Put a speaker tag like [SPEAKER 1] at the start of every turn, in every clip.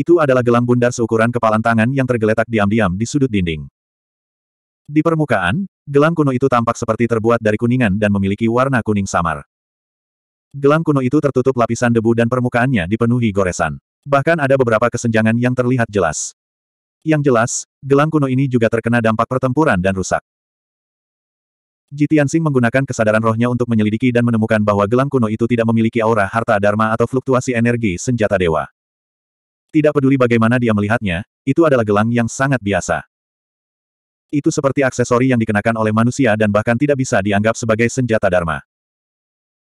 [SPEAKER 1] Itu adalah gelang bundar seukuran kepalan tangan yang tergeletak diam-diam di sudut dinding. Di permukaan, gelang kuno itu tampak seperti terbuat dari kuningan dan memiliki warna kuning samar. Gelang kuno itu tertutup lapisan debu dan permukaannya dipenuhi goresan. Bahkan ada beberapa kesenjangan yang terlihat jelas. Yang jelas, gelang kuno ini juga terkena dampak pertempuran dan rusak. Jitiansing menggunakan kesadaran rohnya untuk menyelidiki dan menemukan bahwa gelang kuno itu tidak memiliki aura harta dharma atau fluktuasi energi senjata dewa. Tidak peduli bagaimana dia melihatnya, itu adalah gelang yang sangat biasa. Itu seperti aksesori yang dikenakan oleh manusia dan bahkan tidak bisa dianggap sebagai senjata Dharma.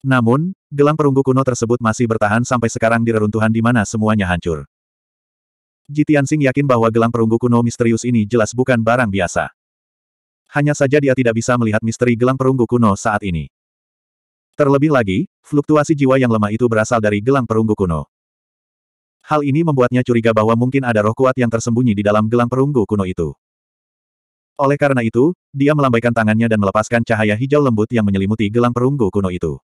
[SPEAKER 1] Namun, gelang perunggu kuno tersebut masih bertahan sampai sekarang di reruntuhan di mana semuanya hancur. Jitian Singh yakin bahwa gelang perunggu kuno misterius ini jelas bukan barang biasa. Hanya saja dia tidak bisa melihat misteri gelang perunggu kuno saat ini. Terlebih lagi, fluktuasi jiwa yang lemah itu berasal dari gelang perunggu kuno. Hal ini membuatnya curiga bahwa mungkin ada roh kuat yang tersembunyi di dalam gelang perunggu kuno itu. Oleh karena itu, dia melambaikan tangannya dan melepaskan cahaya hijau lembut yang menyelimuti gelang perunggu kuno itu.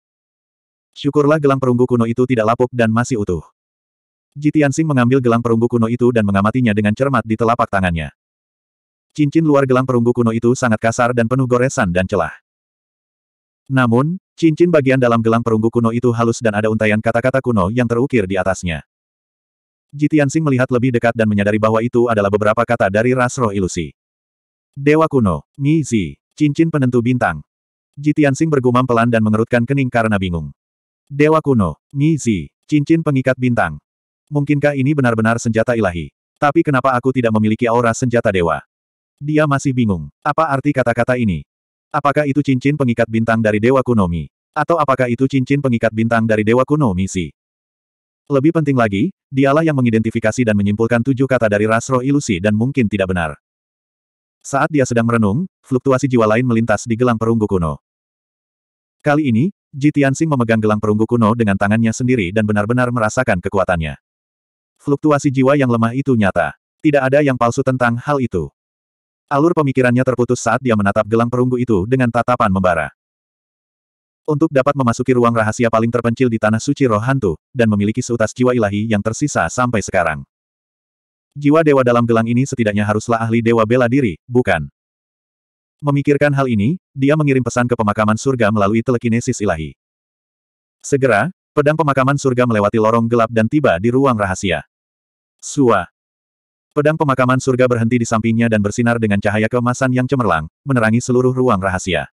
[SPEAKER 1] Syukurlah gelang perunggu kuno itu tidak lapuk dan masih utuh. Jitiansing mengambil gelang perunggu kuno itu dan mengamatinya dengan cermat di telapak tangannya. Cincin luar gelang perunggu kuno itu sangat kasar dan penuh goresan dan celah. Namun, cincin bagian dalam gelang perunggu kuno itu halus dan ada untaian kata-kata kuno yang terukir di atasnya. Jitiansing melihat lebih dekat dan menyadari bahwa itu adalah beberapa kata dari ras roh ilusi. Dewa kuno, Mi Zi, cincin penentu bintang. Jitiansing bergumam pelan dan mengerutkan kening karena bingung. Dewa kuno, Mi Zi, cincin pengikat bintang. Mungkinkah ini benar-benar senjata ilahi? Tapi kenapa aku tidak memiliki aura senjata dewa? Dia masih bingung. Apa arti kata-kata ini? Apakah itu cincin pengikat bintang dari Dewa Kunomi? Atau apakah itu cincin pengikat bintang dari Dewa Kunomi sih? Lebih penting lagi, dialah yang mengidentifikasi dan menyimpulkan tujuh kata dari ras roh ilusi dan mungkin tidak benar. Saat dia sedang merenung, fluktuasi jiwa lain melintas di gelang perunggu kuno. Kali ini, Ji memegang gelang perunggu kuno dengan tangannya sendiri dan benar-benar merasakan kekuatannya. Fluktuasi jiwa yang lemah itu nyata. Tidak ada yang palsu tentang hal itu. Alur pemikirannya terputus saat dia menatap gelang perunggu itu dengan tatapan membara untuk dapat memasuki ruang rahasia paling terpencil di Tanah Suci Roh Hantu, dan memiliki seutas jiwa ilahi yang tersisa sampai sekarang. Jiwa dewa dalam gelang ini setidaknya haruslah ahli dewa bela diri, bukan? Memikirkan hal ini, dia mengirim pesan ke pemakaman surga melalui telekinesis ilahi. Segera, pedang pemakaman surga melewati lorong gelap dan tiba di ruang rahasia. Sua. Pedang pemakaman surga berhenti di sampingnya dan bersinar dengan cahaya kemasan yang cemerlang, menerangi seluruh ruang rahasia.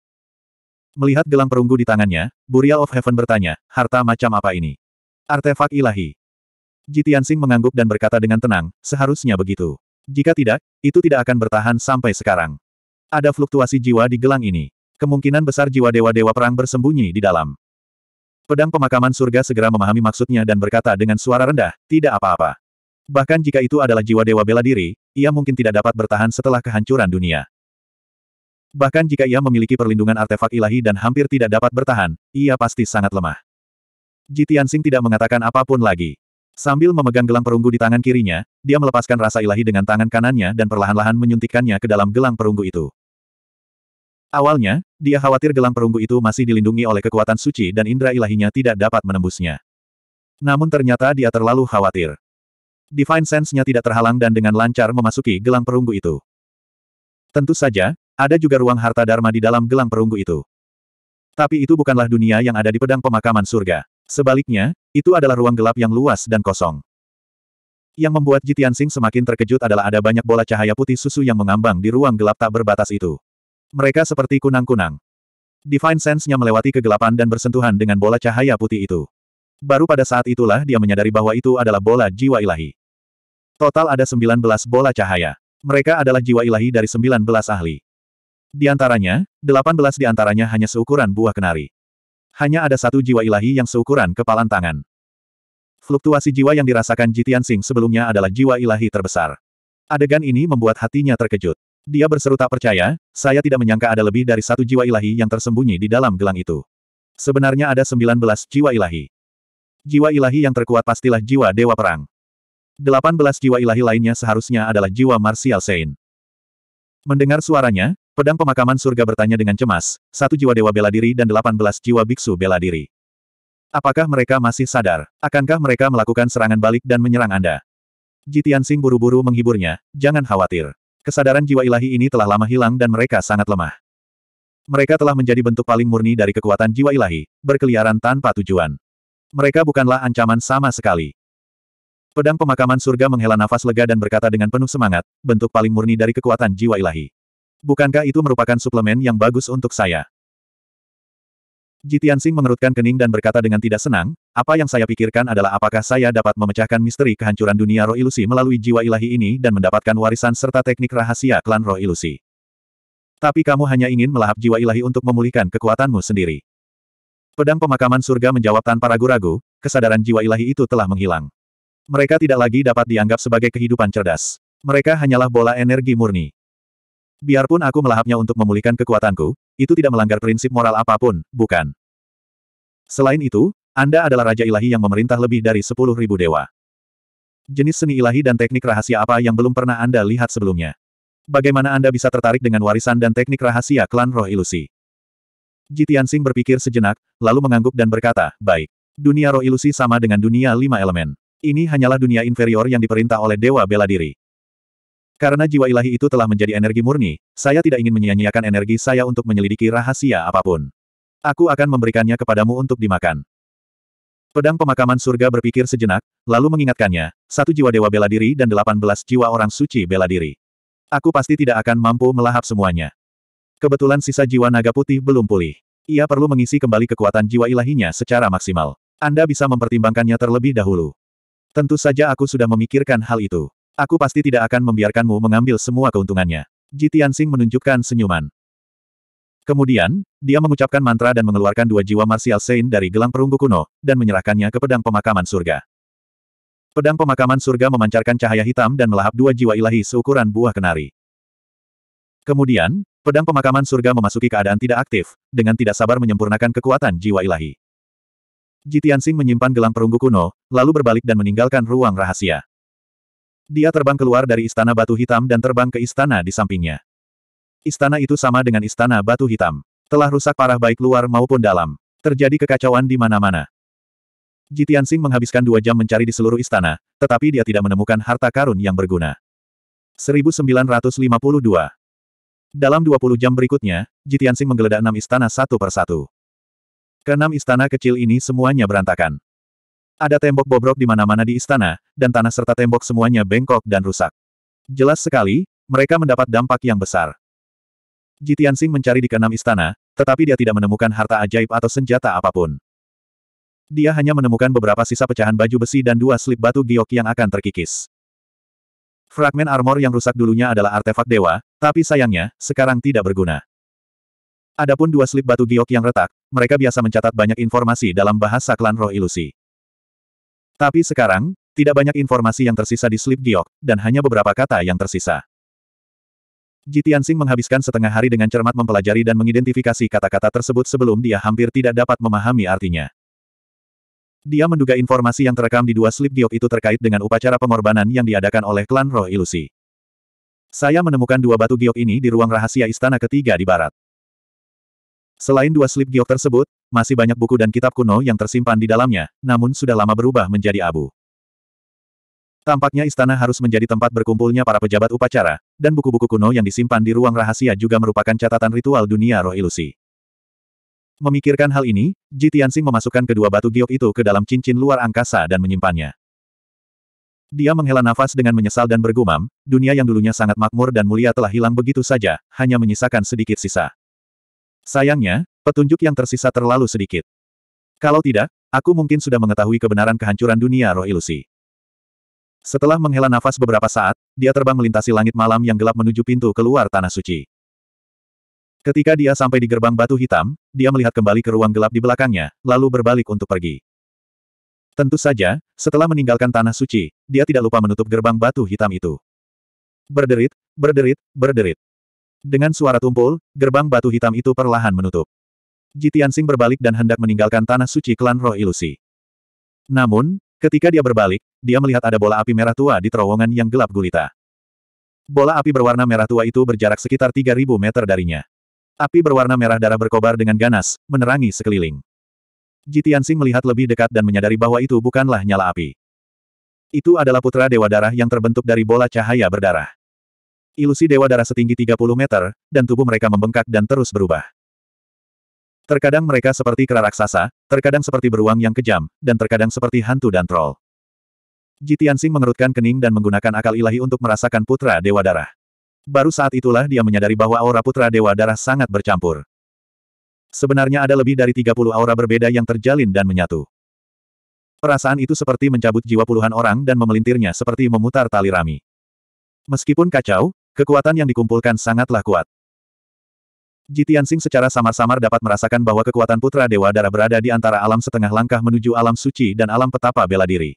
[SPEAKER 1] Melihat gelang perunggu di tangannya, Burial of Heaven bertanya, harta macam apa ini? Artefak ilahi. Jitiansing mengangguk dan berkata dengan tenang, seharusnya begitu. Jika tidak, itu tidak akan bertahan sampai sekarang. Ada fluktuasi jiwa di gelang ini. Kemungkinan besar jiwa dewa-dewa perang bersembunyi di dalam. Pedang pemakaman surga segera memahami maksudnya dan berkata dengan suara rendah, tidak apa-apa. Bahkan jika itu adalah jiwa dewa bela diri, ia mungkin tidak dapat bertahan setelah kehancuran dunia. Bahkan jika ia memiliki perlindungan artefak ilahi dan hampir tidak dapat bertahan, ia pasti sangat lemah. Jitian Jitiansing tidak mengatakan apapun lagi. Sambil memegang gelang perunggu di tangan kirinya, dia melepaskan rasa ilahi dengan tangan kanannya dan perlahan-lahan menyuntikkannya ke dalam gelang perunggu itu. Awalnya, dia khawatir gelang perunggu itu masih dilindungi oleh kekuatan suci dan indera ilahinya tidak dapat menembusnya. Namun ternyata dia terlalu khawatir. Divine Sense-nya tidak terhalang dan dengan lancar memasuki gelang perunggu itu. Tentu saja, ada juga ruang harta Dharma di dalam gelang perunggu itu. Tapi itu bukanlah dunia yang ada di pedang pemakaman surga. Sebaliknya, itu adalah ruang gelap yang luas dan kosong. Yang membuat Jitian Sing semakin terkejut adalah ada banyak bola cahaya putih susu yang mengambang di ruang gelap tak berbatas itu. Mereka seperti kunang-kunang. Divine Sense-nya melewati kegelapan dan bersentuhan dengan bola cahaya putih itu. Baru pada saat itulah dia menyadari bahwa itu adalah bola jiwa ilahi. Total ada 19 bola cahaya. Mereka adalah jiwa ilahi dari 19 ahli. Di antaranya, delapan belas di antaranya hanya seukuran buah kenari. Hanya ada satu jiwa ilahi yang seukuran kepalan tangan. Fluktuasi jiwa yang dirasakan Jitian Sing sebelumnya adalah jiwa ilahi terbesar. Adegan ini membuat hatinya terkejut. Dia berseru tak percaya, saya tidak menyangka ada lebih dari satu jiwa ilahi yang tersembunyi di dalam gelang itu. Sebenarnya ada 19 jiwa ilahi. Jiwa ilahi yang terkuat pastilah jiwa Dewa Perang. 18 jiwa ilahi lainnya seharusnya adalah jiwa Martial Sein. Mendengar suaranya, Pedang pemakaman surga bertanya dengan cemas, satu jiwa dewa bela diri dan delapan belas jiwa biksu bela diri. Apakah mereka masih sadar? Akankah mereka melakukan serangan balik dan menyerang Anda? Jitian Sing buru-buru menghiburnya, jangan khawatir. Kesadaran jiwa ilahi ini telah lama hilang dan mereka sangat lemah. Mereka telah menjadi bentuk paling murni dari kekuatan jiwa ilahi, berkeliaran tanpa tujuan. Mereka bukanlah ancaman sama sekali. Pedang pemakaman surga menghela nafas lega dan berkata dengan penuh semangat, bentuk paling murni dari kekuatan jiwa ilahi. Bukankah itu merupakan suplemen yang bagus untuk saya? Jitian Sing mengerutkan kening dan berkata dengan tidak senang, apa yang saya pikirkan adalah apakah saya dapat memecahkan misteri kehancuran dunia roh ilusi melalui jiwa ilahi ini dan mendapatkan warisan serta teknik rahasia klan roh ilusi. Tapi kamu hanya ingin melahap jiwa ilahi untuk memulihkan kekuatanmu sendiri. Pedang pemakaman surga menjawab tanpa ragu-ragu, kesadaran jiwa ilahi itu telah menghilang. Mereka tidak lagi dapat dianggap sebagai kehidupan cerdas. Mereka hanyalah bola energi murni. Biarpun aku melahapnya untuk memulihkan kekuatanku, itu tidak melanggar prinsip moral apapun, bukan? Selain itu, Anda adalah Raja Ilahi yang memerintah lebih dari 10.000 dewa. Jenis seni ilahi dan teknik rahasia apa yang belum pernah Anda lihat sebelumnya? Bagaimana Anda bisa tertarik dengan warisan dan teknik rahasia klan roh ilusi? Jitian Sing berpikir sejenak, lalu mengangguk dan berkata, baik. Dunia roh ilusi sama dengan dunia lima elemen. Ini hanyalah dunia inferior yang diperintah oleh Dewa Bela Diri. Karena jiwa ilahi itu telah menjadi energi murni, saya tidak ingin menyia-nyiakan energi saya untuk menyelidiki rahasia apapun. Aku akan memberikannya kepadamu untuk dimakan. Pedang pemakaman surga berpikir sejenak, lalu mengingatkannya, satu jiwa dewa bela diri dan delapan belas jiwa orang suci bela diri. Aku pasti tidak akan mampu melahap semuanya. Kebetulan sisa jiwa naga putih belum pulih. Ia perlu mengisi kembali kekuatan jiwa ilahinya secara maksimal. Anda bisa mempertimbangkannya terlebih dahulu. Tentu saja aku sudah memikirkan hal itu. Aku pasti tidak akan membiarkanmu mengambil semua keuntungannya. Ji Tianxing menunjukkan senyuman. Kemudian, dia mengucapkan mantra dan mengeluarkan dua jiwa martial saint dari gelang perunggu kuno, dan menyerahkannya ke pedang pemakaman surga. Pedang pemakaman surga memancarkan cahaya hitam dan melahap dua jiwa ilahi seukuran buah kenari. Kemudian, pedang pemakaman surga memasuki keadaan tidak aktif, dengan tidak sabar menyempurnakan kekuatan jiwa ilahi. Jitiansing menyimpan gelang perunggu kuno, lalu berbalik dan meninggalkan ruang rahasia. Dia terbang keluar dari istana batu hitam dan terbang ke istana di sampingnya. Istana itu sama dengan istana batu hitam. Telah rusak parah baik luar maupun dalam. Terjadi kekacauan di mana-mana. Jitian Sing menghabiskan dua jam mencari di seluruh istana, tetapi dia tidak menemukan harta karun yang berguna. 1952 Dalam 20 jam berikutnya, Jitian Sing menggeledah enam istana satu persatu. Keenam istana kecil ini semuanya berantakan. Ada tembok bobrok di mana-mana di istana, dan tanah serta tembok semuanya bengkok dan rusak. Jelas sekali, mereka mendapat dampak yang besar. Jitiansing mencari di keenam istana, tetapi dia tidak menemukan harta ajaib atau senjata apapun. Dia hanya menemukan beberapa sisa pecahan baju besi dan dua slip batu giok yang akan terkikis. Fragmen armor yang rusak dulunya adalah artefak dewa, tapi sayangnya, sekarang tidak berguna. Adapun dua slip batu giok yang retak, mereka biasa mencatat banyak informasi dalam bahasa klan roh ilusi. Tapi sekarang, tidak banyak informasi yang tersisa di slip Giok, dan hanya beberapa kata yang tersisa. Jitiansing menghabiskan setengah hari dengan cermat mempelajari dan mengidentifikasi kata-kata tersebut sebelum dia hampir tidak dapat memahami artinya. Dia menduga informasi yang terekam di dua slip giok itu terkait dengan upacara pengorbanan yang diadakan oleh klan roh ilusi. Saya menemukan dua batu giok ini di ruang rahasia istana ketiga di barat. Selain dua slip giok tersebut, masih banyak buku dan kitab kuno yang tersimpan di dalamnya, namun sudah lama berubah menjadi abu. Tampaknya istana harus menjadi tempat berkumpulnya para pejabat upacara, dan buku-buku kuno yang disimpan di ruang rahasia juga merupakan catatan ritual dunia roh ilusi. Memikirkan hal ini, Ji Tianxing memasukkan kedua batu giok itu ke dalam cincin luar angkasa dan menyimpannya. Dia menghela nafas dengan menyesal dan bergumam, dunia yang dulunya sangat makmur dan mulia telah hilang begitu saja, hanya menyisakan sedikit sisa. Sayangnya, Petunjuk yang tersisa terlalu sedikit. Kalau tidak, aku mungkin sudah mengetahui kebenaran kehancuran dunia roh ilusi. Setelah menghela nafas beberapa saat, dia terbang melintasi langit malam yang gelap menuju pintu keluar Tanah Suci. Ketika dia sampai di gerbang batu hitam, dia melihat kembali ke ruang gelap di belakangnya, lalu berbalik untuk pergi. Tentu saja, setelah meninggalkan Tanah Suci, dia tidak lupa menutup gerbang batu hitam itu. Berderit, berderit, berderit. Dengan suara tumpul, gerbang batu hitam itu perlahan menutup. Ji Tianxing berbalik dan hendak meninggalkan tanah suci klan roh ilusi. Namun, ketika dia berbalik, dia melihat ada bola api merah tua di terowongan yang gelap gulita. Bola api berwarna merah tua itu berjarak sekitar 3.000 meter darinya. Api berwarna merah darah berkobar dengan ganas, menerangi sekeliling. Jitiansing melihat lebih dekat dan menyadari bahwa itu bukanlah nyala api. Itu adalah putra Dewa Darah yang terbentuk dari bola cahaya berdarah. Ilusi Dewa Darah setinggi 30 meter, dan tubuh mereka membengkak dan terus berubah. Terkadang mereka seperti kera raksasa, terkadang seperti beruang yang kejam, dan terkadang seperti hantu dan troll. Jitiansing mengerutkan kening dan menggunakan akal ilahi untuk merasakan putra Dewa Darah. Baru saat itulah dia menyadari bahwa aura putra Dewa Darah sangat bercampur. Sebenarnya ada lebih dari 30 aura berbeda yang terjalin dan menyatu. Perasaan itu seperti mencabut jiwa puluhan orang dan memelintirnya seperti memutar tali rami. Meskipun kacau, kekuatan yang dikumpulkan sangatlah kuat. Jitian Sing secara samar-samar dapat merasakan bahwa kekuatan Putra Dewa Darah berada di antara alam setengah langkah menuju alam suci dan alam petapa bela diri.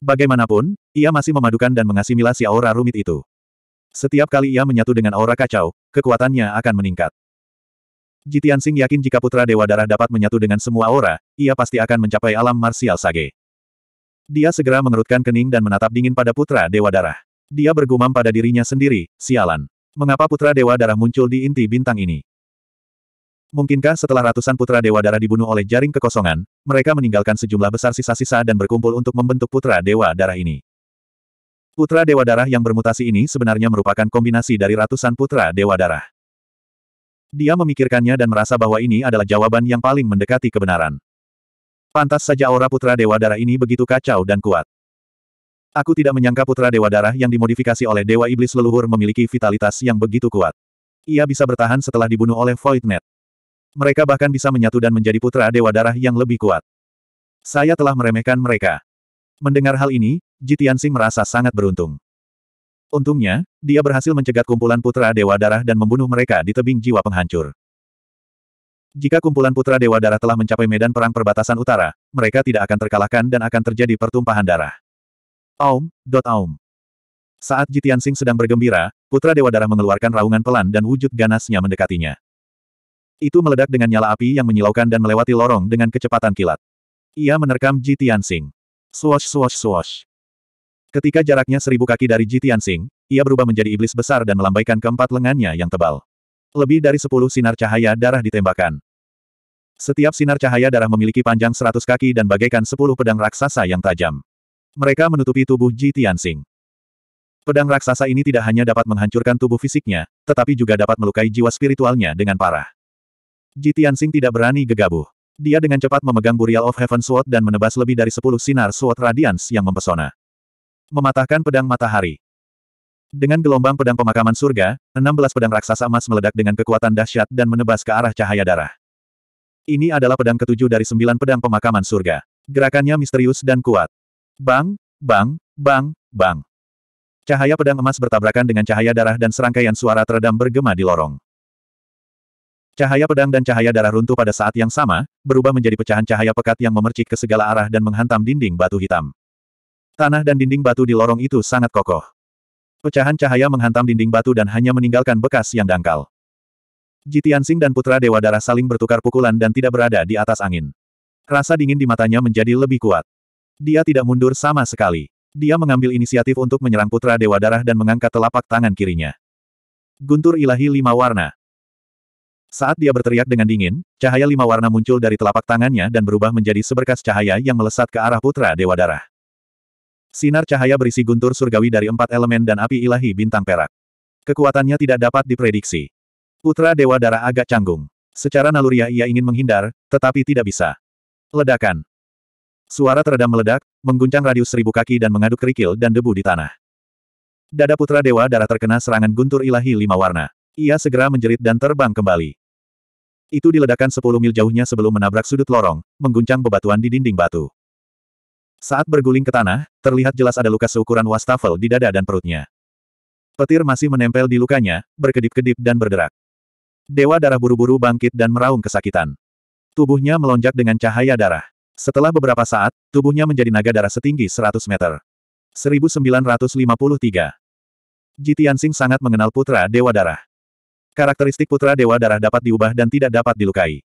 [SPEAKER 1] Bagaimanapun, ia masih memadukan dan mengasimilasi aura rumit itu. Setiap kali ia menyatu dengan aura kacau, kekuatannya akan meningkat. Jitian Sing yakin jika Putra Dewa Darah dapat menyatu dengan semua aura, ia pasti akan mencapai alam martial sage. Dia segera mengerutkan kening dan menatap dingin pada Putra Dewa Darah. Dia bergumam pada dirinya sendiri, sialan. Mengapa putra Dewa Darah muncul di inti bintang ini? Mungkinkah setelah ratusan putra Dewa Darah dibunuh oleh jaring kekosongan, mereka meninggalkan sejumlah besar sisa-sisa dan berkumpul untuk membentuk putra Dewa Darah ini? Putra Dewa Darah yang bermutasi ini sebenarnya merupakan kombinasi dari ratusan putra Dewa Darah. Dia memikirkannya dan merasa bahwa ini adalah jawaban yang paling mendekati kebenaran. Pantas saja aura putra Dewa Darah ini begitu kacau dan kuat. Aku tidak menyangka putra Dewa Darah yang dimodifikasi oleh Dewa Iblis Leluhur memiliki vitalitas yang begitu kuat. Ia bisa bertahan setelah dibunuh oleh Voidnet. Mereka bahkan bisa menyatu dan menjadi putra Dewa Darah yang lebih kuat. Saya telah meremehkan mereka. Mendengar hal ini, Jitiansing merasa sangat beruntung. Untungnya, dia berhasil mencegat kumpulan putra Dewa Darah dan membunuh mereka di tebing jiwa penghancur. Jika kumpulan putra Dewa Darah telah mencapai medan perang perbatasan utara, mereka tidak akan terkalahkan dan akan terjadi pertumpahan darah. Aum, dot aum. Saat Jitian Sing sedang bergembira, Putra Dewa Darah mengeluarkan raungan pelan dan wujud ganasnya mendekatinya. Itu meledak dengan nyala api yang menyilaukan dan melewati lorong dengan kecepatan kilat. Ia menerkam Jitian Sing. Swash swash swash. Ketika jaraknya seribu kaki dari Jitian Sing, ia berubah menjadi iblis besar dan melambaikan keempat lengannya yang tebal. Lebih dari sepuluh sinar cahaya darah ditembakkan. Setiap sinar cahaya darah memiliki panjang seratus kaki dan bagaikan sepuluh pedang raksasa yang tajam. Mereka menutupi tubuh Ji Tianxing. Pedang raksasa ini tidak hanya dapat menghancurkan tubuh fisiknya, tetapi juga dapat melukai jiwa spiritualnya dengan parah. Ji Tianxing tidak berani gegabah. Dia dengan cepat memegang Burial of Heaven Sword dan menebas lebih dari sepuluh sinar Sword Radiance yang mempesona. Mematahkan pedang matahari. Dengan gelombang pedang pemakaman surga, 16 pedang raksasa emas meledak dengan kekuatan dahsyat dan menebas ke arah cahaya darah. Ini adalah pedang ketujuh dari sembilan pedang pemakaman surga. Gerakannya misterius dan kuat. Bang, bang, bang, bang. Cahaya pedang emas bertabrakan dengan cahaya darah dan serangkaian suara teredam bergema di lorong. Cahaya pedang dan cahaya darah runtuh pada saat yang sama, berubah menjadi pecahan cahaya pekat yang memercik ke segala arah dan menghantam dinding batu hitam. Tanah dan dinding batu di lorong itu sangat kokoh. Pecahan cahaya menghantam dinding batu dan hanya meninggalkan bekas yang dangkal. Jitian Jitiansing dan Putra Dewa Darah saling bertukar pukulan dan tidak berada di atas angin. Rasa dingin di matanya menjadi lebih kuat. Dia tidak mundur sama sekali. Dia mengambil inisiatif untuk menyerang Putra Dewa Darah dan mengangkat telapak tangan kirinya. Guntur ilahi lima warna. Saat dia berteriak dengan dingin, cahaya lima warna muncul dari telapak tangannya dan berubah menjadi seberkas cahaya yang melesat ke arah Putra Dewa Darah. Sinar cahaya berisi guntur surgawi dari empat elemen dan api ilahi bintang perak. Kekuatannya tidak dapat diprediksi. Putra Dewa Darah agak canggung. Secara naluriah ia ingin menghindar, tetapi tidak bisa. Ledakan. Suara teredam meledak, mengguncang radius seribu kaki dan mengaduk kerikil dan debu di tanah. Dada putra dewa darah terkena serangan guntur ilahi lima warna. Ia segera menjerit dan terbang kembali. Itu diledakkan sepuluh mil jauhnya sebelum menabrak sudut lorong, mengguncang bebatuan di dinding batu. Saat berguling ke tanah, terlihat jelas ada luka seukuran wastafel di dada dan perutnya. Petir masih menempel di lukanya, berkedip-kedip dan bergerak. Dewa darah buru-buru bangkit dan meraung kesakitan. Tubuhnya melonjak dengan cahaya darah. Setelah beberapa saat, tubuhnya menjadi naga darah setinggi 100 meter. 1953. Ji sangat mengenal putra Dewa Darah. Karakteristik putra Dewa Darah dapat diubah dan tidak dapat dilukai.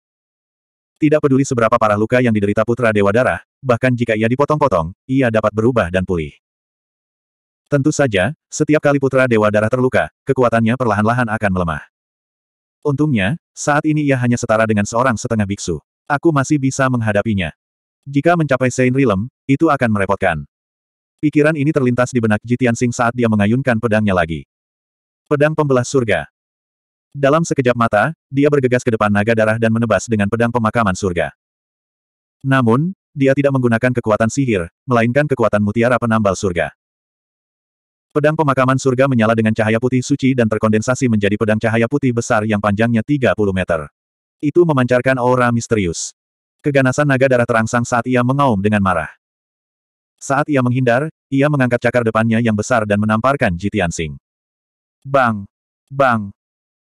[SPEAKER 1] Tidak peduli seberapa parah luka yang diderita putra Dewa Darah, bahkan jika ia dipotong-potong, ia dapat berubah dan pulih. Tentu saja, setiap kali putra Dewa Darah terluka, kekuatannya perlahan-lahan akan melemah. Untungnya, saat ini ia hanya setara dengan seorang setengah biksu. Aku masih bisa menghadapinya. Jika mencapai Saint Realm, itu akan merepotkan. Pikiran ini terlintas di benak Jitian Sing saat dia mengayunkan pedangnya lagi. Pedang Pembelah Surga. Dalam sekejap mata, dia bergegas ke depan naga darah dan menebas dengan pedang pemakaman surga. Namun, dia tidak menggunakan kekuatan sihir, melainkan kekuatan mutiara penambal surga. Pedang pemakaman surga menyala dengan cahaya putih suci dan terkondensasi menjadi pedang cahaya putih besar yang panjangnya 30 meter. Itu memancarkan aura misterius. Keganasan naga darah terangsang saat ia mengaum dengan marah. Saat ia menghindar, ia mengangkat cakar depannya yang besar dan menamparkan Jitian Sing. Bang! Bang!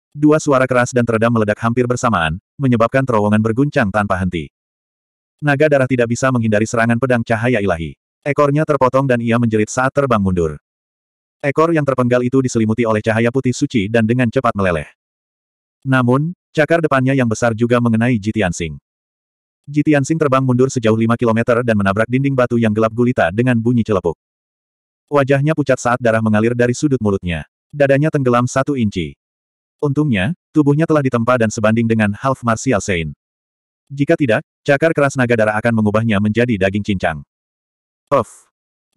[SPEAKER 1] Dua suara keras dan teredam meledak hampir bersamaan, menyebabkan terowongan berguncang tanpa henti. Naga darah tidak bisa menghindari serangan pedang cahaya ilahi. Ekornya terpotong dan ia menjerit saat terbang mundur. Ekor yang terpenggal itu diselimuti oleh cahaya putih suci dan dengan cepat meleleh. Namun, cakar depannya yang besar juga mengenai Jitian Sing. Jitian Sing terbang mundur sejauh 5 km dan menabrak dinding batu yang gelap gulita dengan bunyi celepuk. Wajahnya pucat saat darah mengalir dari sudut mulutnya. Dadanya tenggelam satu inci. Untungnya, tubuhnya telah ditempa dan sebanding dengan half martial sein. Jika tidak, cakar keras naga darah akan mengubahnya menjadi daging cincang. Of!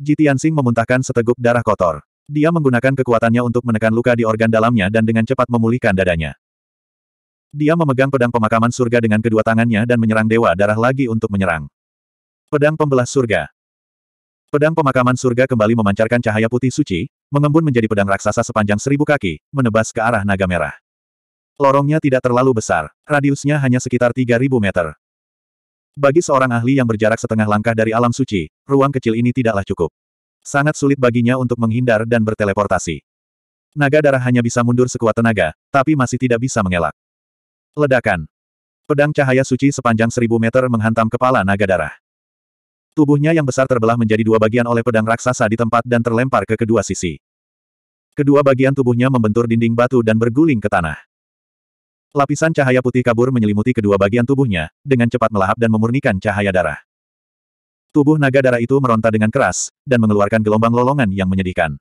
[SPEAKER 1] Jitian Sing memuntahkan seteguk darah kotor. Dia menggunakan kekuatannya untuk menekan luka di organ dalamnya dan dengan cepat memulihkan dadanya. Dia memegang pedang pemakaman surga dengan kedua tangannya dan menyerang Dewa Darah lagi untuk menyerang. Pedang Pembelah Surga Pedang pemakaman surga kembali memancarkan cahaya putih suci, mengembun menjadi pedang raksasa sepanjang seribu kaki, menebas ke arah naga merah. Lorongnya tidak terlalu besar, radiusnya hanya sekitar 3.000 meter. Bagi seorang ahli yang berjarak setengah langkah dari alam suci, ruang kecil ini tidaklah cukup. Sangat sulit baginya untuk menghindar dan berteleportasi. Naga darah hanya bisa mundur sekuat tenaga, tapi masih tidak bisa mengelak. Ledakan. Pedang cahaya suci sepanjang seribu meter menghantam kepala naga darah. Tubuhnya yang besar terbelah menjadi dua bagian oleh pedang raksasa di tempat dan terlempar ke kedua sisi. Kedua bagian tubuhnya membentur dinding batu dan berguling ke tanah. Lapisan cahaya putih kabur menyelimuti kedua bagian tubuhnya, dengan cepat melahap dan memurnikan cahaya darah. Tubuh naga darah itu meronta dengan keras, dan mengeluarkan gelombang lolongan yang menyedihkan.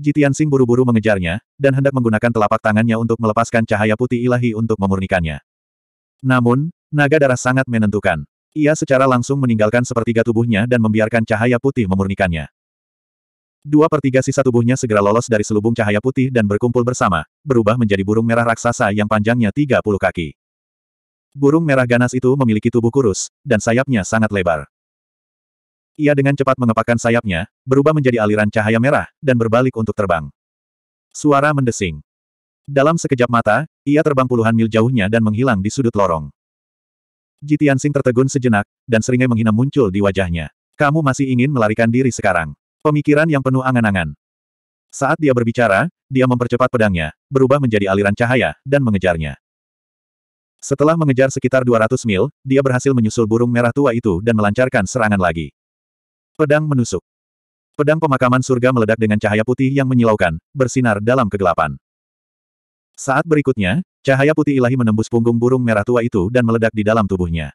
[SPEAKER 1] Jitian Sing buru-buru mengejarnya, dan hendak menggunakan telapak tangannya untuk melepaskan cahaya putih ilahi untuk memurnikannya. Namun, naga darah sangat menentukan. Ia secara langsung meninggalkan sepertiga tubuhnya dan membiarkan cahaya putih memurnikannya. Dua pertiga sisa tubuhnya segera lolos dari selubung cahaya putih dan berkumpul bersama, berubah menjadi burung merah raksasa yang panjangnya 30 kaki. Burung merah ganas itu memiliki tubuh kurus, dan sayapnya sangat lebar. Ia dengan cepat mengepakkan sayapnya, berubah menjadi aliran cahaya merah, dan berbalik untuk terbang. Suara mendesing. Dalam sekejap mata, ia terbang puluhan mil jauhnya dan menghilang di sudut lorong. Jitiansing tertegun sejenak, dan seringai menghina muncul di wajahnya. Kamu masih ingin melarikan diri sekarang. Pemikiran yang penuh angan-angan. Saat dia berbicara, dia mempercepat pedangnya, berubah menjadi aliran cahaya, dan mengejarnya. Setelah mengejar sekitar 200 mil, dia berhasil menyusul burung merah tua itu dan melancarkan serangan lagi. Pedang menusuk. Pedang pemakaman surga meledak dengan cahaya putih yang menyilaukan, bersinar dalam kegelapan. Saat berikutnya, cahaya putih ilahi menembus punggung burung merah tua itu dan meledak di dalam tubuhnya.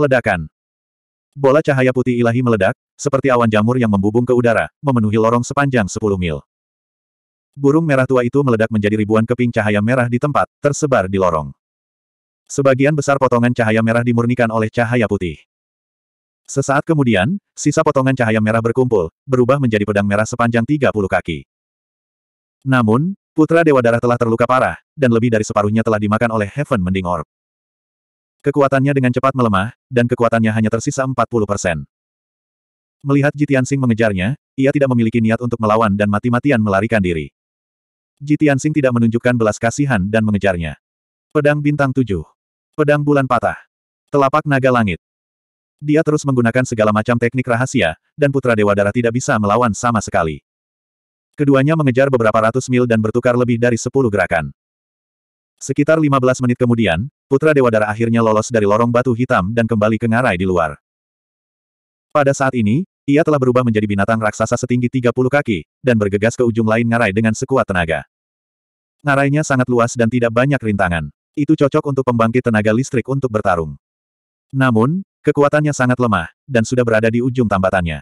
[SPEAKER 1] Ledakan. Bola cahaya putih ilahi meledak, seperti awan jamur yang membubung ke udara, memenuhi lorong sepanjang 10 mil. Burung merah tua itu meledak menjadi ribuan keping cahaya merah di tempat, tersebar di lorong. Sebagian besar potongan cahaya merah dimurnikan oleh cahaya putih. Sesaat kemudian, sisa potongan cahaya merah berkumpul, berubah menjadi pedang merah sepanjang 30 kaki. Namun, putra Dewa Darah telah terluka parah, dan lebih dari separuhnya telah dimakan oleh Heaven Mending Orb. Kekuatannya dengan cepat melemah, dan kekuatannya hanya tersisa 40 persen. Melihat Jitiansing mengejarnya, ia tidak memiliki niat untuk melawan dan mati-matian melarikan diri. Jitiansing tidak menunjukkan belas kasihan dan mengejarnya. Pedang Bintang Tujuh. Pedang Bulan Patah. Telapak Naga Langit. Dia terus menggunakan segala macam teknik rahasia, dan Putra Dewa Darah tidak bisa melawan sama sekali. Keduanya mengejar beberapa ratus mil dan bertukar lebih dari sepuluh gerakan. Sekitar lima belas menit kemudian, Putra Dewa Darah akhirnya lolos dari lorong batu hitam dan kembali ke ngarai di luar. Pada saat ini, ia telah berubah menjadi binatang raksasa setinggi 30 kaki, dan bergegas ke ujung lain ngarai dengan sekuat tenaga. Ngarainya sangat luas dan tidak banyak rintangan. Itu cocok untuk pembangkit tenaga listrik untuk bertarung. Namun, Kekuatannya sangat lemah, dan sudah berada di ujung tambatannya.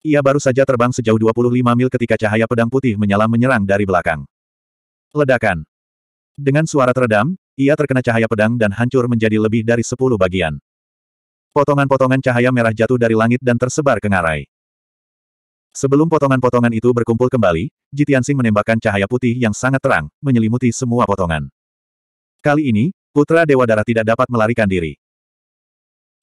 [SPEAKER 1] Ia baru saja terbang sejauh 25 mil ketika cahaya pedang putih menyala menyerang dari belakang. Ledakan. Dengan suara teredam, ia terkena cahaya pedang dan hancur menjadi lebih dari 10 bagian. Potongan-potongan cahaya merah jatuh dari langit dan tersebar ke ngarai. Sebelum potongan-potongan itu berkumpul kembali, Jitiansing menembakkan cahaya putih yang sangat terang, menyelimuti semua potongan. Kali ini, Putra Dewa Darah tidak dapat melarikan diri.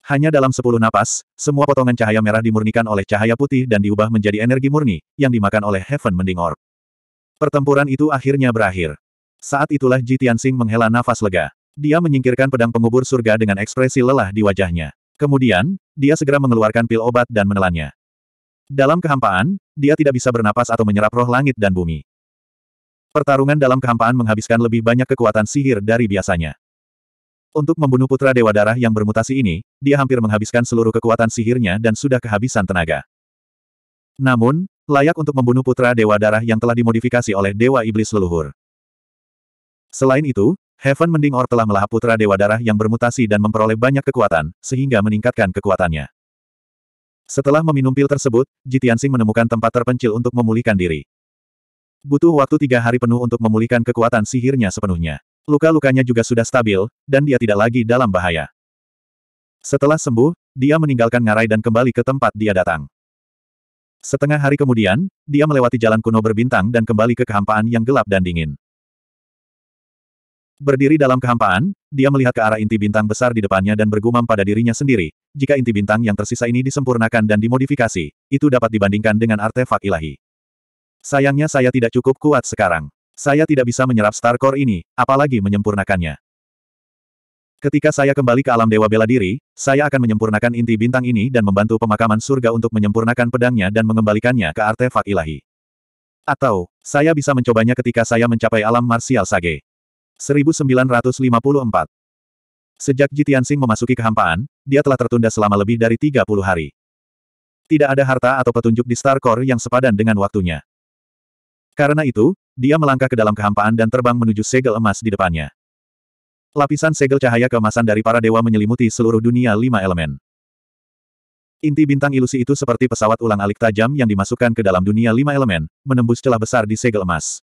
[SPEAKER 1] Hanya dalam sepuluh napas, semua potongan cahaya merah dimurnikan oleh cahaya putih dan diubah menjadi energi murni, yang dimakan oleh Heaven Mending Orb. Pertempuran itu akhirnya berakhir. Saat itulah Ji Tianxing menghela nafas lega. Dia menyingkirkan pedang pengubur surga dengan ekspresi lelah di wajahnya. Kemudian, dia segera mengeluarkan pil obat dan menelannya. Dalam kehampaan, dia tidak bisa bernapas atau menyerap roh langit dan bumi. Pertarungan dalam kehampaan menghabiskan lebih banyak kekuatan sihir dari biasanya. Untuk membunuh putra Dewa Darah yang bermutasi ini, dia hampir menghabiskan seluruh kekuatan sihirnya dan sudah kehabisan tenaga. Namun, layak untuk membunuh putra Dewa Darah yang telah dimodifikasi oleh Dewa Iblis Leluhur. Selain itu, Heaven Mending Or telah melahap putra Dewa Darah yang bermutasi dan memperoleh banyak kekuatan, sehingga meningkatkan kekuatannya. Setelah meminum pil tersebut, Jitiansing menemukan tempat terpencil untuk memulihkan diri. Butuh waktu tiga hari penuh untuk memulihkan kekuatan sihirnya sepenuhnya. Luka-lukanya juga sudah stabil, dan dia tidak lagi dalam bahaya. Setelah sembuh, dia meninggalkan ngarai dan kembali ke tempat dia datang. Setengah hari kemudian, dia melewati jalan kuno berbintang dan kembali ke kehampaan yang gelap dan dingin. Berdiri dalam kehampaan, dia melihat ke arah inti bintang besar di depannya dan bergumam pada dirinya sendiri, jika inti bintang yang tersisa ini disempurnakan dan dimodifikasi, itu dapat dibandingkan dengan artefak ilahi. Sayangnya saya tidak cukup kuat sekarang. Saya tidak bisa menyerap Star Core ini, apalagi menyempurnakannya. Ketika saya kembali ke alam Dewa Bela Diri, saya akan menyempurnakan inti bintang ini dan membantu pemakaman surga untuk menyempurnakan pedangnya dan mengembalikannya ke artefak ilahi. Atau, saya bisa mencobanya ketika saya mencapai alam Martial Sage. 1954 Sejak Jitian Jitiansing memasuki kehampaan, dia telah tertunda selama lebih dari 30 hari. Tidak ada harta atau petunjuk di Star Core yang sepadan dengan waktunya. Karena itu, dia melangkah ke dalam kehampaan dan terbang menuju segel emas di depannya. Lapisan segel cahaya keemasan dari para dewa menyelimuti seluruh dunia lima elemen. Inti bintang ilusi itu seperti pesawat ulang alik tajam yang dimasukkan ke dalam dunia lima elemen, menembus celah besar di segel emas.